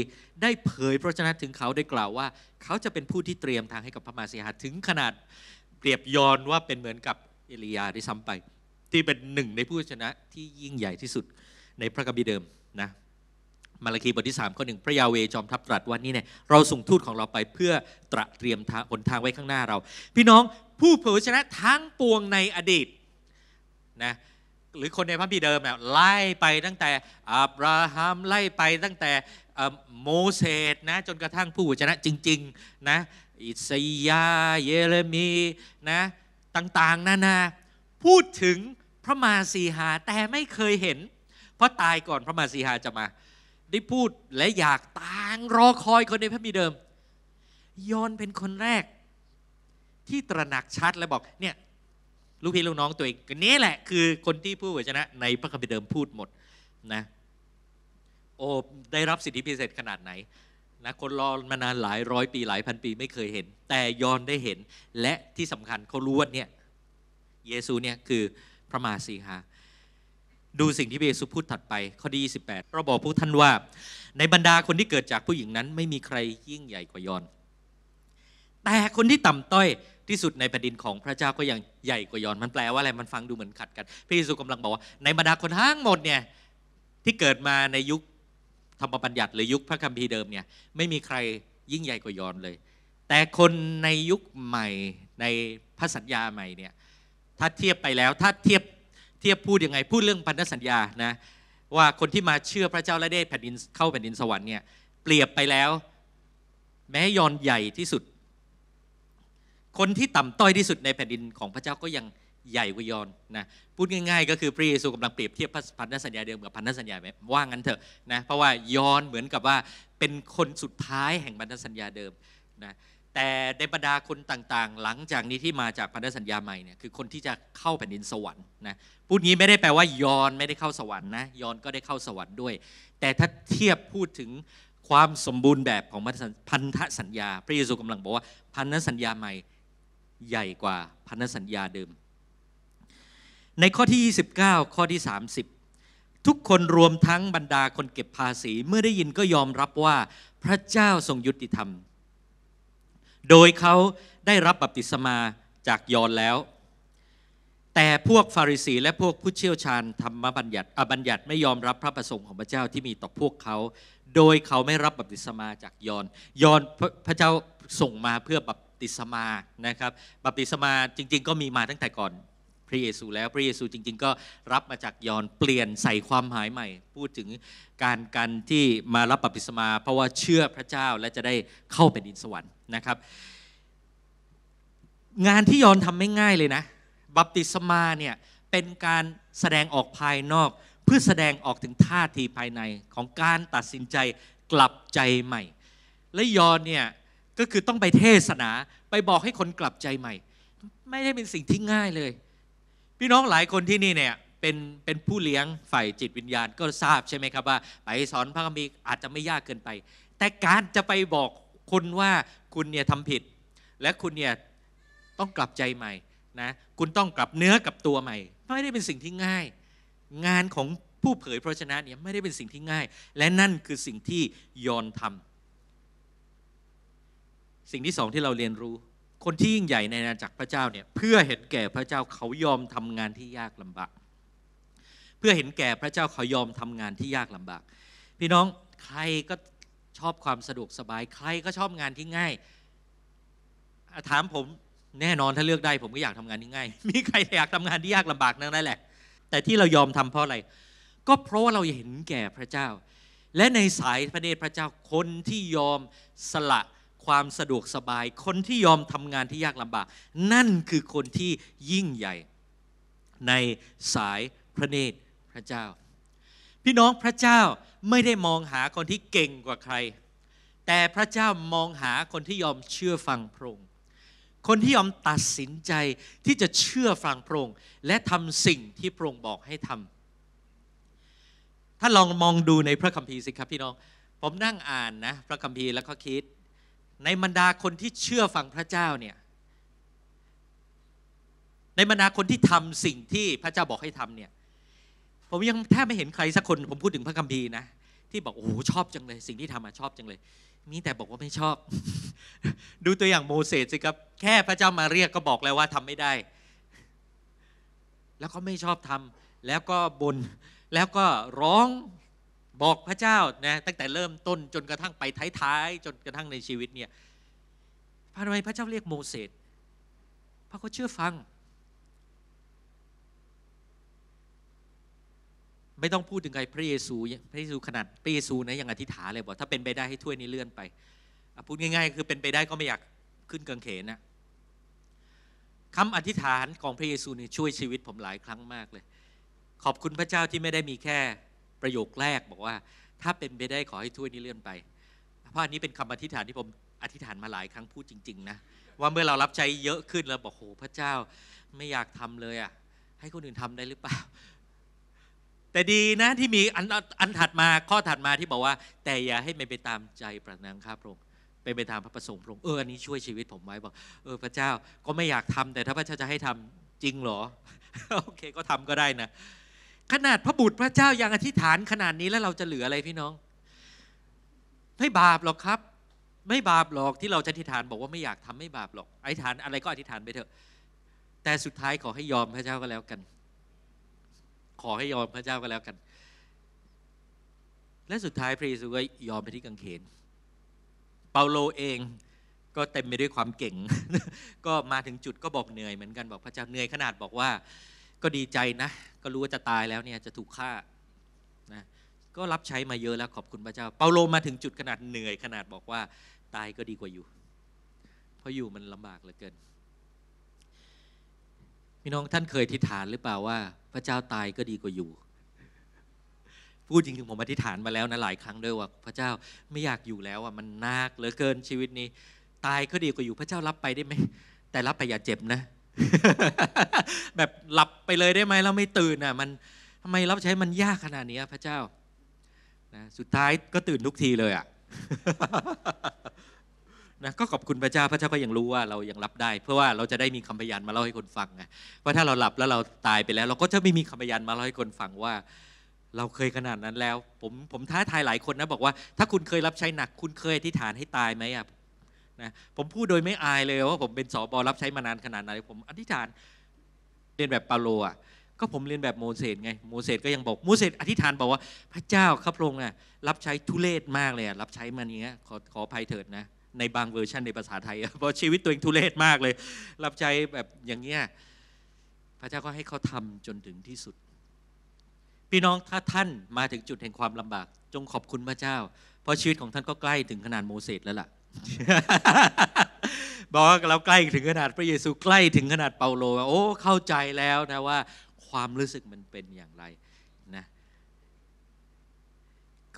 ได้เผยพระชนะถึงเขาได้กล่าวว่า เขาจะเป็นผู้ที่เตรียมทางให้กับพระมาสีหาถึงขนาดเปรียบยอนว่าเป็นเหมือนกับเอลียาที่ซ้ำไป ที่เป็นหนึ่งในผู้ชนะที่ยิ่งใหญ่ที่สุดในพระกบีเดิมนะมาลาคีบทที่3ข้อหนึ่งพระยาเวจอมทัพตรัสว่านี่เนี่ย เราส่งทูตของเราไปเพื่อตระเตรียมทางหนทางไว้ข้างหน้าเรา พี่น้องผู้เผยชนะทั้งปวงในอดีตนะหรือคนในพระบิดาเดิมไล่ไปตั้งแต่อับราฮัมไล่ไปตั้งแต่โมเสสนะจนกระทั่งผู้ชนะจริง ๆนะ อิสยา เยเรมีนะต่างๆ นานาพูดถึงพระมาสีหา แต่ไม่เคยเห็น เพราะตายก่อนพระมาสีหาจะมา ได้พูดและอยากตางรอคอยคนในพระบิดาเดิม ยอนเป็นคนแรกที่ตระหนักชัดและบอกเนี่ยลูกพี่ลูกน้องตัวเองนี่แหละคือคนที่ผู้ชนะ ในพระคัมภีร์เดิมพูดหมดนะโอ้ได้รับสิทธิพิเศษขนาดไหนนะคนรอมานานหลายร้อยปีหลายพันปีไม่เคยเห็น แต่ยอนได้เห็น และที่สำคัญเขารู้ว่าเนี่ยเยซูเนี่ยคือพระมาสีหาดูสิ่งที่พระเยซูพูดถัดไป ข้อที่28เราบอกพวกท่านว่า ในบรรดาคนที่เกิดจากผู้หญิงนั้น ไม่มีใครยิ่งใหญ่กว่ายอนแต่คนที่ต่ำต้อยที่สุดในแผ่นดินของพระเจ้าก็ยังใหญ่กว่ายอนมันแปลว่าอะไรมันฟังดูเหมือนขัดกันพระเยซูกำลังบอกว่าในบรรดาคนทั้งหมดเนี่ยที่เกิดมาในยุคธรรมบัญญัติ หรือยุคพระคัมภีร์เดิมเนี่ยไม่มีใครยิ่งใหญ่กว่ายอนเลย แต่คนในยุคใหม่ในพระสัญญาใหม่เนี่ยถ้าเทียบไปแล้วถ้าเทียบเทียบพูดยังไง พูดเรื่องพันธสัญญานะว่าคนที่มาเชื่อพระเจ้าและได้แผ่นดินเข้าแผ่นดินสวรรค์เนี่ยเปรียบไปแล้วแม้ยอนใหญ่ที่สุดคนที่ต่ำต้อยที่สุดในแผ่นดินของพระเจ้าก็ยังใหญ่กว่ายอนนะพูดง่ายๆก็คือพระเยซูกำลังเปรียบเทียบพันธสัญญาเดิมกับพันธสัญญาไหมว่างั้นเถอะนะเพราะว่ายอนเหมือนกับว่าเป็นคนสุดท้ายแห่งพันธสัญญาเดิมนะแต่ในบรรดาคนต่างๆ หลังจากนี้ที่มาจากพันธสัญญาใหม่เนี่ยคือคนที่จะเข้าแผ่นดินสวรรค์นะพูดงี้ไม่ได้แปลว่ายอนไม่ได้เข้าสวรรค์นะยอนก็ได้เข้าสวรรค์ด้วย แต่ถ้าเทียบพูดถึงความสมบูรณ์แบบของพันธสัญญา พระเยซูกำลังบอกว่าพันธสัญญาใหม่ใหญ่กว่า พันธสัญญาเดิม ในข้อที่ 29 ข้อที่ 30 ทุกคนรวมทั้งบรรดาคนเก็บภาษีเมื่อได้ยินก็ยอมรับว่าพระเจ้าทรงยุติธรรม โดยเขาได้รับบัพติศมาจากยอนแล้ว แต่พวกฟาริสีและพวกผู้เชี่ยวชาญธรรมบัญญัติอบัญญัติไม่ยอมรับพระประสงค์ของพระเจ้าที่มีต่อพวกเขา โดยเขาไม่รับบัพติศมาจากยอนยอนพระเจ้าส่งมาเพื่อบัพติศมา นะครับ บัพติศมา จริง ๆ ก็มีมาตั้งแต่ก่อนพระเยซู แล้ว พระเยซูจริง ๆ ก็รับมาจากยอนเปลี่ยนใส่ความหมายใหม่ พูดถึงการกันที่มารับบัพติศมา เพราะว่าเชื่อพระเจ้าและจะได้เข้าไปดินสวรรค์นะครับ งานที่ยอนทำไม่ง่ายเลยนะ บัพติศมาเนี่ยเป็นการแสดงออกภายนอกเพื่อแสดงออกถึงท่าทีภายในของการตัดสินใจกลับใจใหม่ และยอนเนี่ยก็คือต้องไปเทศนาไปบอกให้คนกลับใจใหม่ ไม่ได้เป็นสิ่งที่ง่ายเลยพี่น้องหลายคนที่นี่เนี่ยเป็นเป็นผู้เลี้ยงฝ่ายจิตวิญญาณก็ทราบใช่ไหมครับว่าไปสอนพระคัมภีร์อาจจะไม่ยากเกินไป แต่การจะไปบอกคุณว่าคุณเนี่ยทำผิด และคุณเนี่ยต้องกลับใจใหม่นะคุณต้องกลับเนื้อกับตัวใหม่ไม่ได้เป็นสิ่งที่ง่าย งานของผู้เผยพระชนะเนี่ยไม่ได้เป็นสิ่งที่ง่าย และนั่นคือสิ่งที่ยอนทำสิ่งที่สองที่เราเรียนรู้ คนที่ยิ่งใหญ่ในอาณาจักรพระเจ้าเนี่ยเพื่อเห็นแก่พระเจ้าเขายอมทำงานที่ยากลำบาก เพื่อเห็นแก่พระเจ้าเขายอมทำงานที่ยากลำบาก พี่น้องใครก็ชอบความสะดวกสบายใครก็ชอบงานที่ง่าย ถามผมแน่นอนถ้าเลือกได้ผมก็อยากทำงานที่ง่ายมีใครอยากทำงานที่ยากลำบากนั่นแหละ แต่ที่เรายอมทำเพราะอะไร ก็เพราะว่าเราเห็นแก่พระเจ้า และในสายพระเดชพระเจ้าคนที่ยอมสละความสะดวกสบายคนที่ยอมทำงานที่ยากลำบากนั่นคือคนที่ยิ่งใหญ่ในสายพระเนตรพระเจ้า พี่น้องพระเจ้าไม่ได้มองหาคนที่เก่งกว่าใคร แต่พระเจ้ามองหาคนที่ยอมเชื่อฟังพระองค์คนที่ยอมตัดสินใจที่จะเชื่อฟังพระองค์และทำสิ่งที่พระองค์บอกให้ทำถ้าลองมองดูในพระคัมภีร์สิครับ พี่น้องผมนั่งอ่านนะพระคัมภีร์แล้วก็คิดในบรรดาคนที่เชื่อฟังพระเจ้าเนี่ย ในบรรดาคนที่ทำสิ่งที่พระเจ้าบอกให้ทำเนี่ย ผมยังแทบไม่เห็นใครสักคน ผมพูดถึงพระคัมภีร์นะ ที่บอกโอ้โหชอบจังเลย สิ่งที่ทำมาชอบจังเลย มีแต่บอกว่าไม่ชอบ ดูตัวอย่างโมเสสสิครับแค่พระเจ้ามาเรียกก็บอกแล้วว่าทำไม่ได้ แล้วก็ไม่ชอบทำ แล้วก็บนแล้วก็ร้องบอกพระเจ้านะตั้งแต่เริ่มต้น จนกระทั่งไปท้ายๆจนกระทั่งในชีวิตเนี่ยพทำไมพระเจ้าเรียกโมเสสพระเขาเชื่อฟัง ไม่ต้องพูดถึงใครพระเยซู พระเยซูขนาดพระเยซูนะยังอธิษฐานเลยบอกถ้าเป็นไปได้ให้ถ้วยนี้เลื่อนไป พูดง่าย ๆ คือเป็นไปได้ก็ไม่อยากขึ้นกางเขนนะคำอธิษฐานของพระเยซูนี่ช่วยชีวิตผมหลายครั้งมากเลย ขอบคุณพระเจ้าที่ไม่ได้มีแค่ประโยคแรกบอกว่าถ้าเป็นไปได้ขอให้ถ้วยนี้เลื่อนไปเพราะอันนี้เป็นคำอธิษฐานที่ผมอธิษฐานมาหลายครั้งพูดจริงๆนะ ว่าเมื่อเรารับใช้เยอะขึ้น แล้วบอกโห พระเจ้าไม่อยากทำเลยอ่ะ ให้คนอื่นทำได้หรือเปล่า แต่ดีนะที่มีอันอันถัดมาข้อถัดมาที่บอกว่า แต่อย่าให้มันไปตามใจปรานังข้าพระองค์เป็นไปตามพระประสงค์พระองค์เอออันนี้ช่วยชีวิตผมไว้บอกเออพระเจ้าก็ไม่อยากทำ แต่ถ้าพระเจ้าจะให้ทำจริงเหรอโอเคก็ทำก็ได้นะขนาดพระบุตรพระเจ้ายังอธิษฐานขนาดนี้แล้วเราจะเหลืออะไรพี่น้องไม่บาปหรอกครับ ไม่บาปหรอกที่เราจะอธิษฐานบอกว่าไม่อยากทำไม่บาปหรอกอธิษฐานอะไรก็อธิษฐานไปเถอะ แต่สุดท้ายขอให้ยอมพระเจ้าก็แล้วกัน ขอให้ยอมพระเจ้าก็แล้วกัน และสุดท้ายพระเยซูก็ยอมไปที่กังเขนเปาโลเองก็เต็มไปด้วยความเก่ง ก็มาถึงจุดก็บอกเหนื่อยเหมือนกันบอกพระเจ้าเหนื่อยขนาดบอกว่าก็ดีใจนะก็รู้ว่าจะตายแล้วเนี่ยจะถูกฆ่านะก็รับใช้มาเยอะแล้วขอบคุณพระเจ้า เปาโลมาถึงจุดขนาดเหนื่อย ขนาดบอกว่า ตายก็ดีกว่าอยู่ เพราะอยู่มันลำบากเหลือเกิน พี่น้องท่านเคยทิฏฐานหรือเปล่าว่าพระเจ้าตายก็ดีกว่าอยู่พูดจริงๆผมอธิษฐานมาแล้วนะ หลายครั้งด้วยว่าพระเจ้าไม่อยากอยู่แล้วอ่ะมันนากเหลือเกิน ชีวิตนี้ ตายก็ดีกว่าอยู่ พระเจ้ารับไปได้ไหมแต่รับไปอย่าเจ็บนะแบบหลับไปเลยได้ไหมแล้วไม่ตื่นอ่ะมันทำไมรับใช้มันยากขนาดนี้พระเจ้านะสุดท้ายก็ตื่นทุกทีเลยอ่ะนะก็ขอบคุณพระเจ้าพระเจ้าก็ยังรู้ว่าเรายังรับได้ เพื่อว่าเราจะได้มีคาพยานมาเล่าให้คนฟังไงว่าถ้าเราหลับแล้วเราตายไปแล้ว เราก็จะไม่มีคาพยานมาเล่าให้คนฟังว่า เราเคยขนาดนั้นแล้ว ผมผมท้าทายหลายคนนะ บอกว่าถ้าคุณเคยรับใช้หนักคุณเคยอธิษฐานให้ตายไหมอ่ะนะผมพูดโดยไม่อายเลยว่าผมเป็นสอบอรับใช้มานานขนาดไหนผมอธิษฐานเรียนแบบเปาโลอ่ะก็ผมเรียนแบบโมเสสไงโมเสสก็ยังบอกโมเสสอธิษฐานบอกว่าพระเจ้าครับพระองค์อ่ะรับใช้ทุเลศมากเลยอ่ะรับใช้มาเนี้ยขอขอภัยเถิดนะ ในบางเวอร์ชันในภาษาไทย เพราะชีวิตตัวเองทุเลศมากเลย รับใช้แบบอย่างเงี้ยพระเจ้าก็ให้เขาทำจนถึงที่สุด พี่น้องถ้าท่านมาถึงจุดแห่งความลำบาก จงขอบคุณพระเจ้า เพราะชีวิตของท่านก็ใกล้ถึงขนาดโมเสสแล้วล่ะบอกว่าเราใกล้ถึงขนาดพระเยซูใกล้ถึงขนาดเปาโลโอ้เข้าใจแล้วนะว่า ความรู้สึกมันเป็นอย่างไรนะ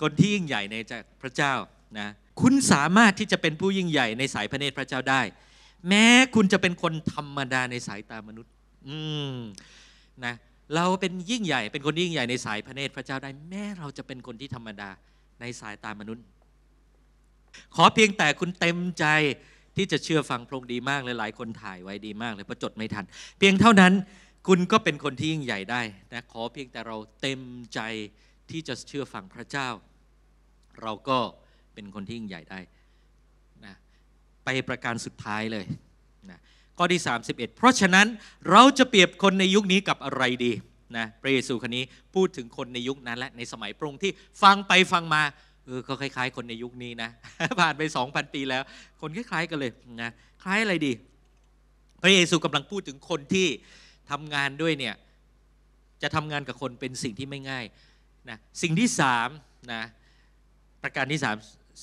คนที่ยิ่งใหญ่ในจากพระเจ้านะ คุณสามารถที่จะเป็นผู้ยิ่งใหญ่ ในสายพระเนตรพระเจ้าได้ แม้คุณจะเป็นคนธรรมดาในสายตามนุษย์ อืมนะเราเป็นยิ่งใหญ่เป็นคนยิ่งใหญ่ในสายพระเนตรพระเจ้าได้แม้เราจะเป็นคนที่ธรรมดาในสายตามนุษย์ขอเพียงแต่คุณเต็มใจที่จะเชื่อฟังพระองค์ดีมากเลยหลายคนถ่ายไว้ดีมากเลยเพราะจดไม่ทัน เพียงเท่านั้นคุณก็เป็นคนที่ยิ่งใหญ่ได้นะขอเพียงแต่เราเต็มใจที่จะเชื่อฟังพระเจ้า เราก็เป็นคนที่ยิ่งใหญ่ได้นะไปประการสุดท้ายเลยนะข้อที่ 31 เพราะฉะนั้นเราจะเปรียบคนในยุคนี้กับอะไรดีนะพระเยซูคนนี้พูดถึงคนในยุคนั้น และในสมัยพระองค์ที่ฟังไปฟังมาเออก็คล้ายๆคนในยุคนี้นะผ่านไป2,000ปีแล้ว คนคล้ายๆ กันเลยนะคล้ายอะไรดี พระเยซูกำลังพูดถึงคนที่ทำงานด้วยเนี่ยจะทำงานกับคนเป็นสิ่งที่ไม่ง่ายนะสิ่งที่สามนะประการที่สาม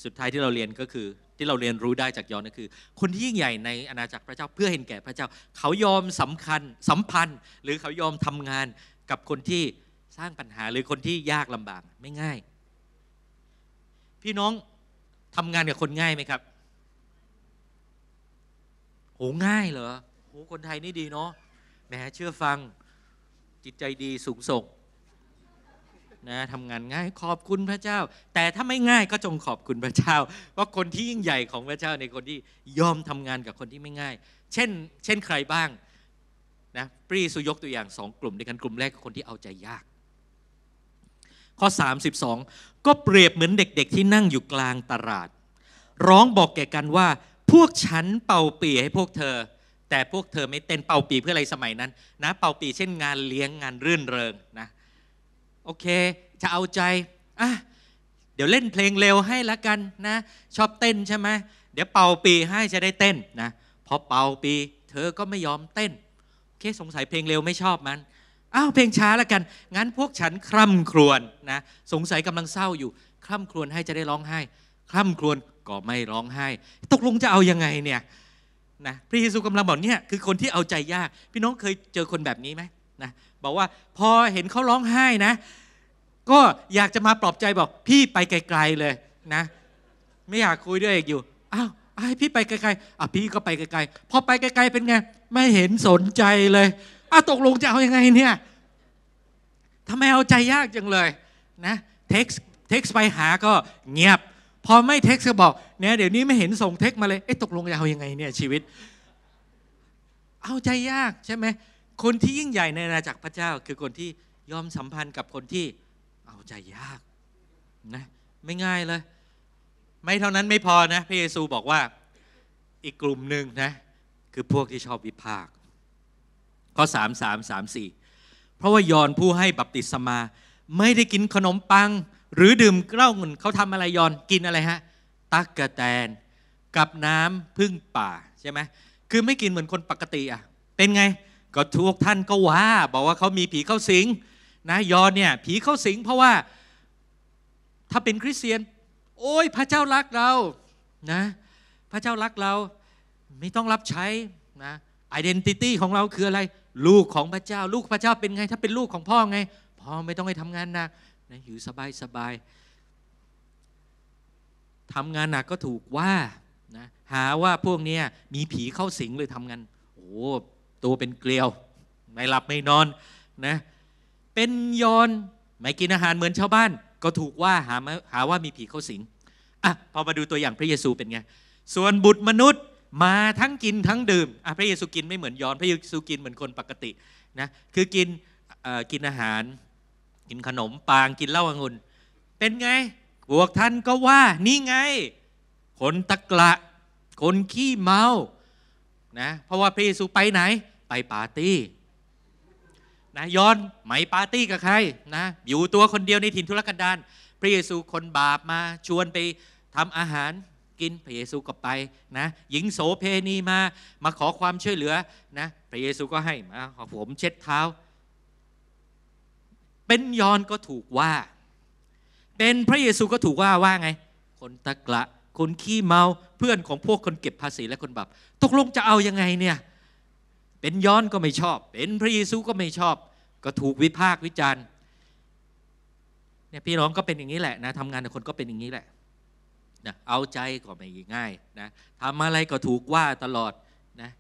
สุดท้ายที่เราเรียนก็คือที่เราเรียนรู้ได้จากยอห์นก็คือคนที่ยิ่งใหญ่ในอาณาจักรพระเจ้าเพื่อเห็นแก่พระเจ้า เขายอมสำคัญสัมพันธ์ หรือเขายอมทำงานกับคนที่สร้างปัญหาหรือคนที่ยากลำบากไม่ง่ายพี่น้องทำงานกับคนง่ายไหมครับโหง่ายเหรอโหคนไทยนี่ดีเนาะแหมเชื่อฟังจิตใจดีสูงส่งนะทำงานง่ายขอบคุณพระเจ้าแต่ถ้าไม่ง่ายก็จงขอบคุณพระเจ้าว่าคนที่ยิ่งใหญ่ของพระเจ้าในคนที่ยอมทำงานกับคนที่ไม่ง่าย เช่นเช่นใครบ้างนะปรีสุยกตัวอย่างสองกลุ่มในกันกลุ่มแรกคนที่เอาใจยากข้อ32 ก็เปรียบเหมือนเด็ก ๆ ที่นั่งอยู่กลางตลาด ร้องบอกแก่กันว่า พวกฉันเป่าปีให้พวกเธอ แต่พวกเธอไม่เต้นเป่าปีเพื่ออะไรสมัยนั้น นะ เป่าปีเช่นงานเลี้ยงงานรื่นเริงนะโอเคจะเอาใจอ่ะเดี๋ยวเล่นเพลงเร็วให้ละกันนะ ชอบเต้นใช่ไหมเดี๋ยวเป่าปีให้จะได้เต้นนะพอเป่าปี เธอก็ไม่ยอมเต้นโอเคสงสัยเพลงเร็วไม่ชอบมันอ้าวเพลงช้าละกัน งั้นพวกฉันคร่ำครวญนะ สงสัยกำลังเศร้าอยู่ คร่ำครวญให้จะได้ร้องไห้คร่ำครวญก็ไม่ร้องไห้ ตกลงจะเอายังไงเนี่ย นะพระเยซูกำลังบอกเนี่ยคือคนที่เอาใจยากพี่น้องเคยเจอคนแบบนี้ไหมนะ บอกว่าพอเห็นเขาร้องไห้นะ ก็อยากจะมาปลอบใจบอก พี่ไปไกล ๆเลยนะ ไม่อยากคุยด้วยอีกอยู่อ้าวไอพี่ไปไกลๆอ่ะพี่ก็ไปไกลๆพอไปไกล ๆเป็นไงไม่เห็นสนใจเลยอาตกลงจะเอาอยัางไงเนี่ยทำไมเอาใจยากจังเลยนะเท็กซ์เท็กซ์ไปหาก็เงียบ พอไม่เท็กซ์ก็บอกเนี่ยเดี๋ยวนี้ไม่เห็นส่งเท็กมาเลย เอ๊ะตกลงจะเอาอยัางไงเนี่ยชีวิต เอาใจยากใช่ไหมคนที่ยิ่งใหญ่ในอาณาจักรพระเจ้า คือคนที่ยอมสัมพันธ์กับคนที่เอาใจยากนะไม่ง่ายเลย ไม่เท่านั้นไม่พอนะ พระเยซูบอกว่าอีกกลุ่มหนึ่งนะ คือพวกที่ชอบวิพากษ์ข้อ3 3 3 4 เพราะว่ายอนผู้ให้บัพติศมา ไม่ได้กินขนมปัง หรือดื่มเหล้าเงินเขาทำอะไรยอนกินอะไรฮะตักกะแตนกับน้ำพึ่งป่าใช่ไหมคือไม่กินเหมือนคนปกติอ่ะเป็นไง ก็ทุกท่านก็ว่า บอกว่าเขามีผีเข้าสิงนะยอนเนี่ยผีเข้าสิงเพราะว่าถ้าเป็นคริสเตียน โอ้ยพระเจ้ารักเรานะพระเจ้ารักเราไม่ต้องรับใช้นะไอดีนิตี้ของเราคืออะไรลูกของพระเจ้า ลูกพระเจ้าเป็นไง ถ้าเป็นลูกของพ่อไงพ่อไม่ต้องให้ทำงานหนักนะ อยู่สบายสบายทำงานหนักก็ถูกว่านะหาว่าพวกเนี้ยมีผีเข้าสิงเลยทำงานโอ้ ตัวเป็นเกลียว ไม่หลับไม่นอนนะเป็นยอนไม่ กินอาหารเหมือนชาวบ้าน ก็ถูกว่าหาหาว่ามีผีเข้าสิงอ่ะพอมาดูตัวอย่างพระเยซูเป็นไงส่วนบุตรมนุษย์มาทั้งกินทั้งดื่มพระเยซูกินไม่เหมือนย้อน พระเยซูกินเหมือนคนปกตินะ คือกินกินอาหาร กินขนมปังกินเหล้าองุ่น เป็นไง พวกท่านก็ว่านี่ไง คนตะกละ คนขี้เมา นะ เพราะว่าพระเยซูไปไหน ไปปาร์ตี้นะย้อนไม่ปาร์ตี้กับใครนะ อยู่ตัวคนเดียวในถิ่นทุรกันดารพระเยซูคนบาปมาชวนไปทำอาหารกิน พระเยซูก็ไปนะ หญิงโสเพณีมา มาขอความช่วยเหลือนะ พระเยซูก็ให้มาขอผมเช็ดเท้า เป็นยอนก็ถูกว่า เป็นพระเยซูก็ถูกว่าว่าไง คนตะกละคนขี้เมาเพื่อนของพวกคนเก็บภาษีและคนบาปตกลงจะเอายังไงเนี่ยเป็นย้อนก็ไม่ชอบ เป็นพระเยซูก็ไม่ชอบ ก็ถูกวิพากษ์วิจารณ์เนี่ยพี่น้องก็เป็นอย่างนี้แหละนะทำงานแต่คนก็เป็นอย่างนี้แหละนะเอาใจก็ไม่ง่ายนะทำอะไรก็ถูกว่าตลอดนะ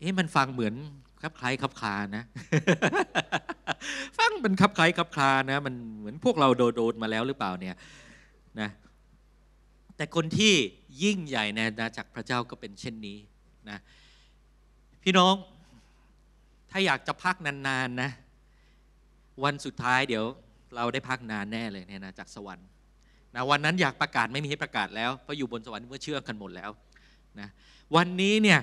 เอ๊ะมันฟังเหมือนคลับคล้ายคลับคลานะ ฟังมันคลับคล้ายคลับคลานะมันเหมือนพวกเราโดนมาแล้วหรือเปล่าเนี่ยนะแต่คนที่ยิ่งใหญ่ในอาาจักรพระเจ้าก็เป็นเช่นนี้นะพี่น้องถ้าอยากจะพักนานๆนะ วันสุดท้ายเดี๋ยวเราได้พักนานแน่เลยในอาจักรสวรรค์นะวันนั้นอยากประกาศไม่มีให้ประกาศแล้วเพราะอยู่บนสวรรค์เมื่อเชื่อกันหมดแล้วนะ วันนี้เนี่ย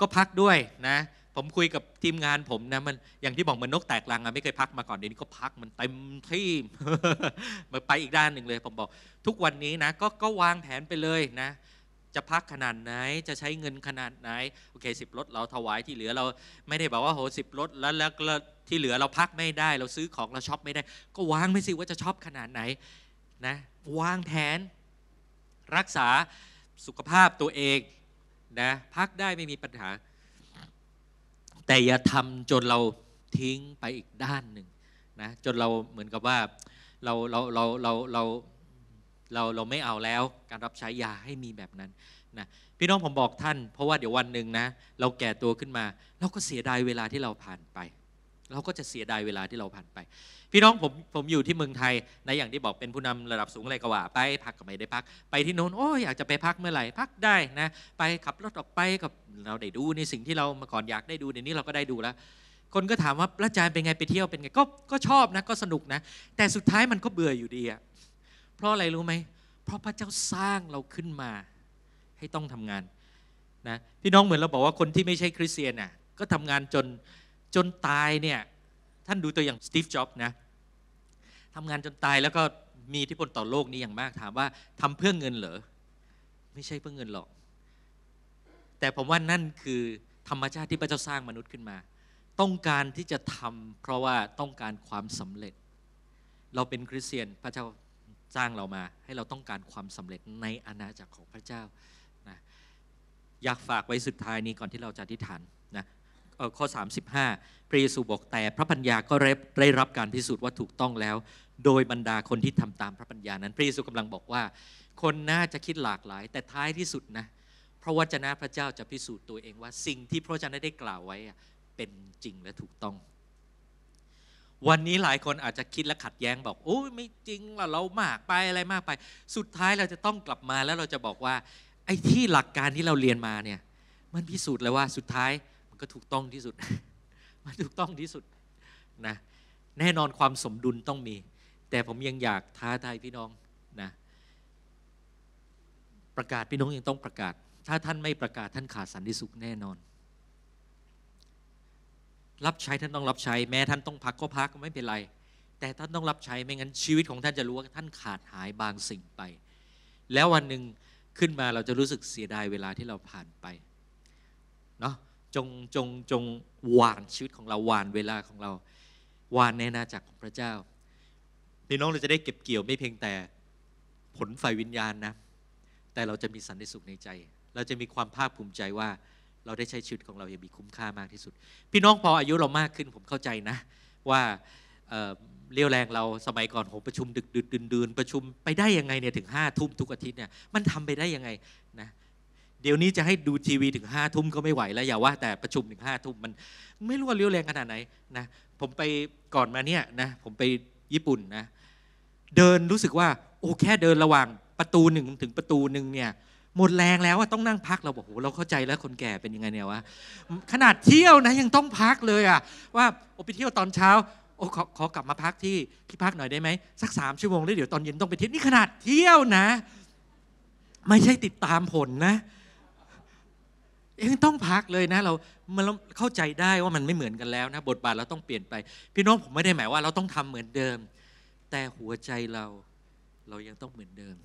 ก็พักด้วยนะ ผมคุยกับทีมงานผมนะมันอย่างที่บอกมันนกแตกรังอะไม่เคยพักมาก่อนเดี๋ยวนี้ก็พักมันเต็มที่มาไปอีกด้านหนึ่งเลยผมบอก ทุกวันนี้นะก็ก็วางแผนไปเลยนะ จะพักขนาดไหนจะใช้เงินขนาดไหน โอเคสิบรถเราถวายที่เหลือเรา ไม่ได้บอกว่าโหสิบรถแล้วแล้วที่เหลือเราพักไม่ได้ เราซื้อของเราช็อปไม่ได้ ก็วางไม่สิว่าจะช็อปขนาดไหนนะวางแผน รักษาสุขภาพตัวเองนะพักได้ไม่มีปัญหา แต่อย่าทำจนเราทิ้งไปอีกด้านหนึ่งนะจนเราเหมือนกับว่า เราเราเราเราเราเราเราไม่เอาแล้ว การรับใช้ยาให้มีแบบนั้นนะพี่น้องผมบอกท่าน เพราะว่าเดี๋ยววันหนึ่งนะเราแก่ตัวขึ้นมา เราก็เสียดายเวลาที่เราผ่านไปเราก็จะเสียดายเวลาที่เราผ่านไป พี่น้องผมผมอยู่ที่เมืองไทยในอย่างที่บอกเป็นผู้นำระดับสูงอะไรก็ว่าไป พักก็ไม่ได้พัก ไปที่โน้นโอ้อยากจะไปพักเมื่อไหร่พักได้นะ ไปขับรถออกไปกับเราได้ดูในสิ่งที่เรามาก่อนอยากได้ดู ในนี้เราก็ได้ดูแล้ว คนก็ถามว่าประจานยเป็นไงไปเที่ยวเป็นไงก็ก็ชอบนะ ก็สนุกนะ แต่สุดท้ายมันก็เบื่ออยู่ดีอะเพราะอะไรรู้ไหมเพราะพระเจ้าสร้างเราขึ้นมาให้ต้องทำงานนะพี่น้องเหมือนเราบอกว่าคนที่ไม่ใช่คริสเตียนน่ะก็ทำงานจนจนตายเนี่ยท่านดูตัวอย่างสตีฟจ็อบส์นะทำงานจนตายแล้วก็มีที่พลต่อโลกนี้อย่างมากถามว่าทำเพื่อเงินเหรอไม่ใช่เพื่อเงินหรอก แต่ผมว่านั่นคือธรรมชาติที่พระเจ้าสร้างมนุษย์ขึ้นมา ต้องการที่จะทำเพราะว่าต้องการความสำเร็จ เราเป็นคริสเตียนพระเจ้าสร้างเรามา ให้เราต้องการความสำเร็จในอาณาจักรของพระเจ้านะอยากฝากไว้สุดท้ายนี้ก่อนที่เราจะอธิษฐานนะข้อ 35 พระเยซูบอกแต่พระปัญญาก็ได้รับการพิสูจน์ว่าถูกต้องแล้ว โดยบรรดาคนที่ทำตามพระปัญญานั้น พระเยซูกำลังบอกว่า คนน่าจะคิดหลากหลายแต่ท้ายที่สุดนะพระวจนะพระเจ้าจะพิสูจน์ตัวเองว่า สิ่งที่พระวจนะได้กล่าวไว้เป็นจริงและถูกต้อง วันนี้หลายคนอาจจะคิดและขัดแย้งบอกโอ้ไม่จริงเรามากไปอะไรมากไป สุดท้ายเราจะต้องกลับมาแล้วเราจะบอกว่า ไอ้ที่หลักการที่เราเรียนมาเนี่ยมันพิสูจน์แล้วว่าสุดท้ายก็ถูกต้องที่สุด มันถูกต้องที่สุดนะ แน่นอนความสมดุลต้องมี แต่ผมยังอยากท้าทายพี่น้องนะ ประกาศพี่น้องยังต้องประกาศ ถ้าท่านไม่ประกาศท่านขาดสันติสุขแน่นอน รับใช้ท่านต้องรับใช้ แม้ท่านต้องพักก็พักไม่เป็นไร แต่ท่านต้องรับใช้ ไม่งั้นชีวิตของท่านจะรู้ว่าท่านขาดหายบางสิ่งไป แล้ววันหนึ่งขึ้นมาเราจะรู้สึกเสียดายเวลาที่เราผ่านไป เนาะจงจงจงหวานชีวิต ของเราหวานเวลาของเราหวานในนาจักรของพระเจ้า พี่น้องเราจะได้เก็บเกี่ยวไม่เพียงแต่ผลฝ่ายวิญญาณนะ แต่เราจะมีสันติสุขในใจ เราจะมีความภาคภูมิใจว่าเราได้ใช้ชีวิตของเราอย่างมีคุ้มค่ามากที่สุด พี่น้องพออายุเรามากขึ้นผมเข้าใจนะ ว่าเรียวแรงเราสมัยก่อนผมประชุม ดึกดื่นดื่นประชุมไปได้ยังไงเนี่ยถึงห้าทุ่มทุกอาทิตย์เนี่ยมันทำไปได้ยังไงนะเดี๋ยวนี้จะให้ดูทีวีถึงห้าทุ่มก็ไม่ไหวแล้วอย่าว่าแต่ประชุมถึงห้าทุ่มมัน ไม่รู้ว่าเลี้ยวแรงขนาดไหนนะผมไปก่อนมาเนี่ยนะ ผมไปญี่ปุ่นนะ เดินรู้สึกว่าโอ้แค่เดินระหว่างประตูหนึ่งถึงประตูหนึ่งเนี่ย หมดแรงแล้วว่าต้องนั่งพักเราบอกโอ้เราเข้าใจแล้วคนแก่เป็นยังไงเนี่ยวะขนาดเที่ยวนะยังต้องพักเลยอะว่าโอไปเที่ยวตอนเช้าโอ้ขอขอกลับมาพักที่ที่พักหน่อยได้ไหมสักสามชั่วโมงแล้วเดี๋ยวตอนเย็นต้องไปเที่ยวนี่ขนาดเที่ยวนะ ไม่ใช่ติดตามผลนะยังต้องพักเลยนะเรามันเข้าใจได้ว่ามันไม่เหมือนกันแล้วนะ บทบาทเราต้องเปลี่ยนไป พี่น้องผมไม่ได้หมายว่าเราต้องทำเหมือนเดิม แต่หัวใจเรา เรายังต้องเหมือนเดิม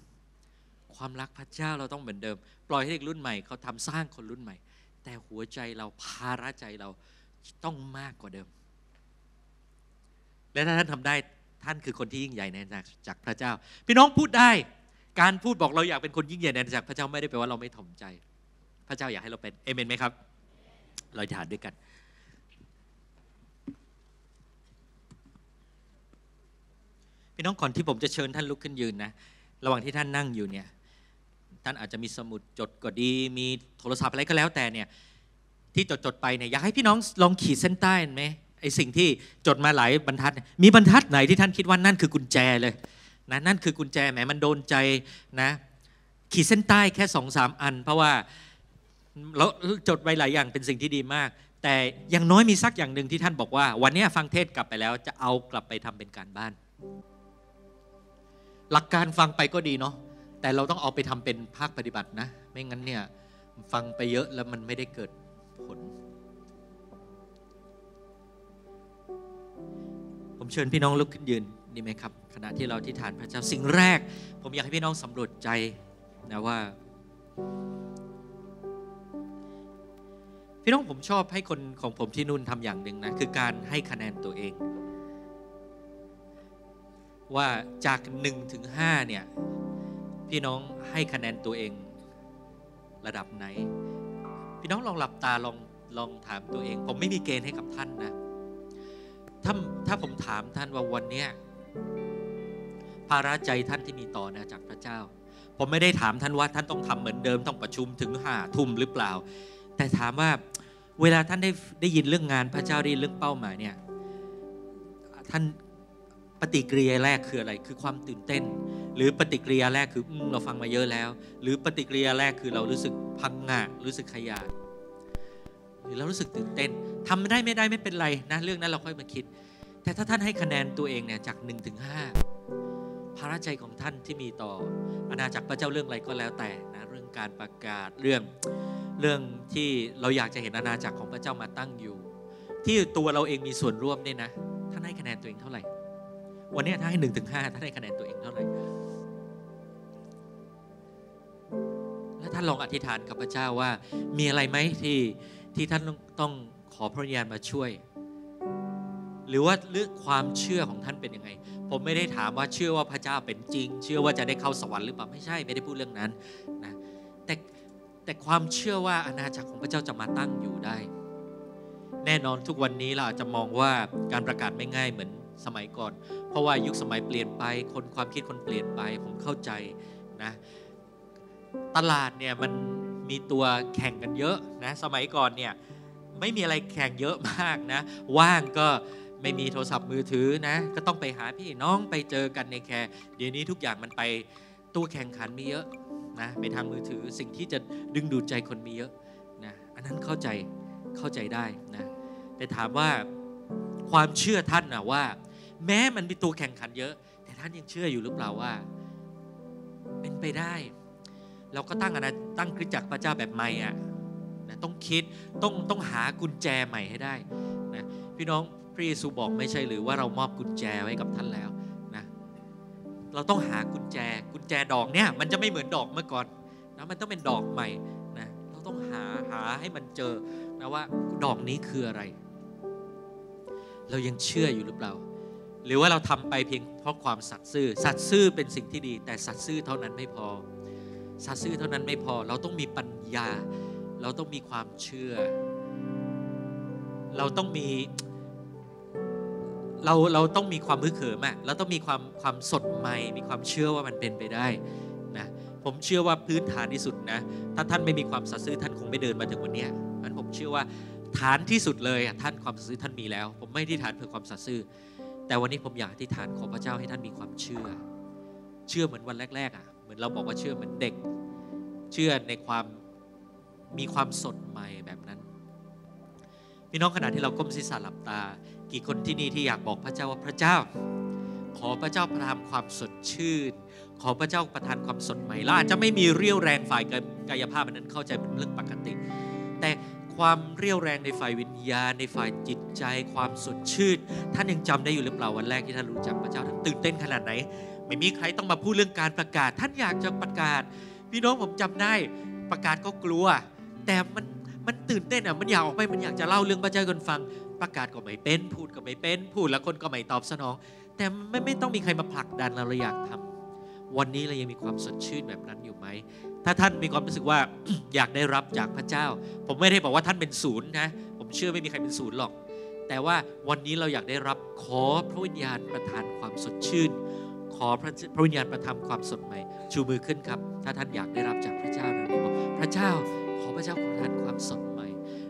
ความรักพระเจ้าเราต้องเหมือนเดิม ปล่อยให้เด็กรุ่นใหม่เขาทำสร้างคนรุ่นใหม่ แต่หัวใจเราภาระใจเราต้องมากกว่าเดิม และถ้าท่านทำได้ท่านคือคนที่ยิ่งใหญ่ในจากพระเจ้า พี่น้องพูดได้การพูดบอกเราอยากเป็นคนยิ่งใหญ่ในจาก พระเจ้าไม่ได้แปลว่าเราไม่ถ่อมใจพระเจ้าอยากให้เราเป็นเอเมนไหมครับ เราจะหาด้วยกันพี่น้องก่อนที่ผมจะเชิญท่านลุกขึ้นยืนนะระหว่างที่ท่านนั่งอยู่เนี่ย ท่านอาจจะมีสมุดจดก็ดีมีโทรศัพท์อะไรก็แล้วแต่เนี่ย ที่จดจดไปเนี่ยอยากให้พี่น้องลองขีดเส้นใต้ไหมไอสิ่งที่จดมาหลายบรรทัด มีบรรทัดไหนที่ท่านคิดว่านั่นคือกุญแจเลยนะนั่นคือกุญแจแหมมันโดนใจนะ ขีดเส้นใต้แค่สองสามอัน เพราะว่าแล้วจดไว้หลายอย่างเป็นสิ่งที่ดีมาก แต่อย่างน้อยมีสักอย่างหนึ่งที่ท่านบอกว่า วันนี้ฟังเทศกลับไปแล้ว จะเอากลับไป ทำ เป็นการบ้าน หลักการฟังไปก็ดีเนาะแต่เราต้องเอาไปทำเป็นภาคปฏิบัตินะ ไม่งั้นเนี่ยฟังไปเยอะแล้วมันไม่ได้เกิดผล ผมเชิญพี่น้องลุกขึ้นยืนดีไหมครับ ขณะที่เราที่ฐานพระเจ้า สิ่งแรก ผมอยากให้พี่น้องสำรวจใจนะว่าพี่น้องผมชอบให้คนของผมที่นุ่นทำอย่างหนึ่งนะคือการให้คะแนนตัวเอง ว่าจาก 1 ถึง5เนี่ยพี่น้องให้คะแนนตัวเองระดับไหน พี่น้องลองหลับตาลองลองถามตัวเอง ผมไม่มีเกณฑ์ให้กับท่าน นะถ้าถ้าผมถามท่านว่าวันนี้ภาระใจท่านที่มีต่อนะจากพระเจ้า ผมไม่ได้ถามท่านว่าท่านต้องทำเหมือนเดิม ต้องประชุมถึงห้าทุ่มหรือเปล่า แต่ถามว่าเวลาท่านได้ได้ยินเรื่องงานพระเจ้าได้ยินเรื่องเป้าหมายเนี่ยท่านปฏิกิริยาแรกคืออะไรคือความตื่นเต้น หรือปฏิกิริยาแรกคืออเราฟังมาเยอะแล้ว หรือปฏิกิริยาแรกคือเรารู้สึกพังงะรู้สึกขยานหรือเรารู้สึกตื่นเต้น ทำได้ไม่ได้ไม่เป็นไรนะเรื่องนั้นเราค่อยมาคิด แต่ถ้าท่านให้คะแนนตัวเองเนี่ยจาก1นถึงห้าระใจของท่านที่มีต่ออาณาจักรพระเจ้าเรื่องอะไรก็แล้วแต่นะงการประกาศเรื่องเรื่องที่เราอยากจะเห็นอาณาจักรของพระเจ้ามาตั้งอยู่ ที่ตัวเราเองมีส่วนร่วมเนี่ยนะ ท่านให้คะแนนตัวเองเท่าไหร่ วันนี้ท่านให้หนึ่งถึงห้าท่านให้คะแนนตัวเองเท่าไหร่และท่านลองอธิษฐานกับพระเจ้าว่ามีอะไรไหมที่ที่ท่านต้องขอพระญาณมาช่วย หรือว่าเรื่องความเชื่อของท่านเป็นยังไงผมไม่ได้ถามว่าเชื่อว่าพระเจ้าเป็นจริง เชื่อว่าจะได้เข้าสวรรค์หรือเปล่าไม่ใช่ไม่ได้พูดเรื่องนั้นแต่แต่ความเชื่อว่าอาณาจักรของพระเจ้าจะมาตั้งอยู่ได้ แน่นอนทุกวันนี้เราอาจจะมองว่าการประกาศไม่ง่ายเหมือนสมัยก่อน เพราะว่ายุคสมัยเปลี่ยนไป คนความคิดคนเปลี่ยนไปผมเข้าใจนะตลาดเนี่ยมันมีตัวแข่งกันเยอะนะสมัยก่อนเนี่ยไม่มีอะไรแข่งเยอะมากนะว่างก็ไม่มีโทรศัพท์มือถือนะก็ต้องไปหาพี่น้องไปเจอกันในแคร์เดี๋ยวนี้ทุกอย่างมันไปตู้แข่งขันมีเยอะนะไปทางมือถือสิ่งที่จะดึงดูดใจคนมีเยอะนะอันนั้นเข้าใจเข้าใจได้นะแต่ถามว่าความเชื่อท่านนะว่า แม้มันมีตัวแข่งขันเยอะ แต่ท่านยังเชื่ออยู่หรือเปล่าว่า เป็นไปได้ เราก็ตั้งอนาตั้งคริสจักรพระเจ้าแบบใหม่อ่ะนะต้องคิด ต้องต้องหากุญแจใหม่ให้ได้นะพี่น้องพระเยซูบอกไม่ใช่หรือว่าเรามอบกุญแจไว้กับท่านแล้วเราต้องหากุญแจ กุญแจดอกเนี่ยมันจะไม่เหมือนดอกเมื่อก่อนนะมันต้องเป็นดอกใหม่นะเราต้องหาหาให้มันเจอนะว่าดอกนี้คืออะไร เรายังเชื่ออยู่หรือเปล่าหรือว่าเราทำไปเพียงเพราะความสัตย์ซื่อสัตย์ซื่อเป็นสิ่งที่ดีแต่สัตย์ซื่อเท่านั้นไม่พอ สัตย์ซื่อเท่านั้นไม่พอ เราต้องมีปัญญา เราต้องมีความเชื่อ เราต้องมีเราเราต้องมีความมือเขิมอะเราต้องมีความความสดใหม่ มีความเชื่อว่ามันเป็นไปได้นะผมเชื่อว่าพื้นฐานที่สุดนะ ถ้าท่านไม่มีความสัตย์ซื่อท่านคงไม่เดินมาถึงวันนี้นั้นผมเชื่อว่าฐานที่สุดเลยท่านความสัตย์ซื่อท่านมีแล้ว ผมไม่ที่ฐานเพื่อความสัตย์ซื่อแต่วันนี้ผมอยากที่ฐานขอพระเจ้าให้ท่านมีความเชื่อ เชื่อเหมือนวันแรกๆอ่ะ เหมือนเราบอกว่าเชื่อเหมือนเด็ก เชื่อในความมีความสดใหม่แบบนั้นพี่น้องขณะที่เราก้มศีรษะหลับตากี่คนที่นี่ที่อยากบอกพระเจ้าว่าพระเจ้า ขอพระเจ้าประทานความสดชื่นขอพระเจ้าประทานความสดใหม่ล่าจะไม่มีเรี่ยวแรงฝ่ายกายภาพนั้นเข้าใจเป็นเรื่องปกติ แต่ความเรี่ยวแรงในฝ่ายวิญญาณในฝ่ายจิตใจ ความสดชื่นท่านยังจำได้อยู่หรือเปล่าวันแรกที่ท่านรู้จักพระเจ้าท่านตื่นเต้นขนาดไหน ไม่มีใครต้องมาพูดเรื่องการประกาศ ท่านอยากจะประกาศพี่น้องผมจำได้ประกาศก็กลัว แต่มันมันตื่นเต้นอ่ะมันอยากออกไปมันอยากจะเล่าเรื่องพระเจ้ากันฟังประกาศก็ไม่เป็นพูดก็ไม่เป็นพูดแล้วคนก็ไม่ตอบสนอง แต่ไม่ไม่ต้องมีใครมาผลักดันเราเราอยากทำ วันนี้เรายังมีความสดชื่นแบบนั้นอยู่ไหมถ้าท่านมีความรู้สึกว่าอยากได้รับจากพระเจ้า ผมไม่ได้บอกว่าท่านเป็นศูนย์นะ ผมเชื่อไม่มีใครเป็นศูนย์หรอก แต่ว่าวันนี้เราอยากได้รับขอพระวิญญาณประทานความสดชื่น ขอพระพระวิญญาณประทานความสดใหม่ ชูมือขึ้นครับ ถ้าท่านอยากได้รับจากพระเจ้านะบอกพระเจ้าขอพระเจ้าประทานความสด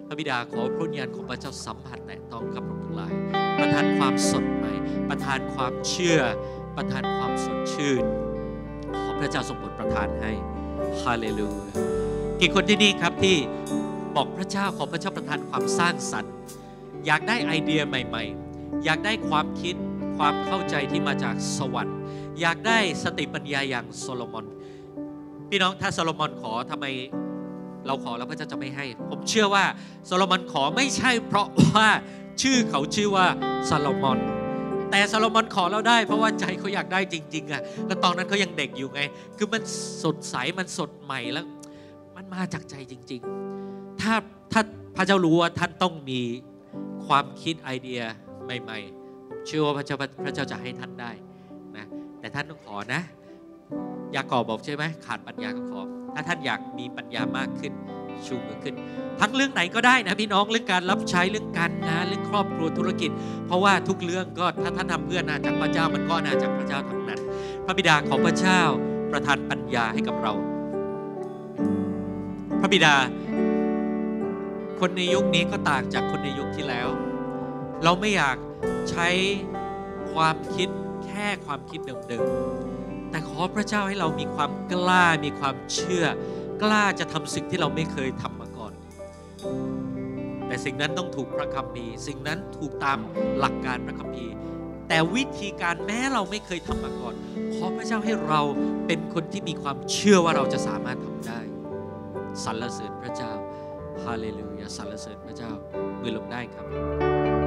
พระบิดาขอพระญาณของพระเจ้าสัมผัสแตะต้องกับเราทั้งหลาย ประทานความสดใหม่ ประทานความเชื่อ ประทานความสดชื่น ขอพระเจ้าทรงโปรดประทานให้ฮาเลลูยากี่คนที่นี่ครับที่บอกพระเจ้าขอพระเจ้าประทานความสร้างสรรค์ อยากได้ไอเดียใหม่ ๆ อยากได้ความคิดความเข้าใจที่มาจากสวรรค์ อยากได้สติปัญญาอย่างโซโลมอนพี่น้องถ้าโซโลมอนขอทำไมเราขอแล้วพระเจ้าจะไม่ให้ ผมเชื่อว่าโซโลมอนขอไม่ใช่เพราะว่าชื่อเขาชื่อว่าซซโลมอน แต่ซาโลมอนขอเราได้เพราะว่าใจเขาอยากได้จริง ๆอะ่ะแล้วตอนนั้นเขายังเด็กอยู่ไง คือมันสดใสมันสดใหม่แล้ว มันมาจากใจจริงๆ ถ้าถ้าพระเจ้ารู้ว่าท่านต้องมีความคิดไอเดียใหม่ ๆ เชื่อว่าพระเจ้าพระเจ้าจะให้ท่านได้นะ แต่ท่านต้องขอนะยากอบอกใช่ไหมขาดปัญญาก็บขอถ้า ท่านอยากมีปัญญามากขึ้นชูมือขึ้นทั้งเรื่องไหนก็ได้นะพี่น้องเรื่องการรับใช้เรื่องการงานเรื่องครอบครัวธุรกิจ เพราะว่าทุกเรื่องก็ถ้าท่านทำเพื่อนาจากพระเจ้ามันก็นาจากพระเจ้าทั้งนั้นพระบิดาของพระเจ้าประทานปัญญาให้กับเรา พระบิดา คนในยุคนี้ก็ต่างจากคนในยุคที่แล้ว เราไม่อยากใช้ความคิดแค่ความคิดเดิมๆแต่ขอพระเจ้าให้เรามีความกล้ามีความเชื่อ กล้าจะทำสิ่งที่เราไม่เคยทำมาก่อน แต่สิ่งนั้นต้องถูกพระคัมภีร์สิ่งนั้นถูกตามหลักการพระคัมภีร์ แต่วิธีการแม้เราไม่เคยทำมาก่อน ขอพระเจ้าให้เราเป็นคนที่มีความเชื่อว่าเราจะสามารถทำได้สรรเสริญพระเจ้าฮาเลลูยาสรรเสริญพระเจ้ามือลงได้ครับ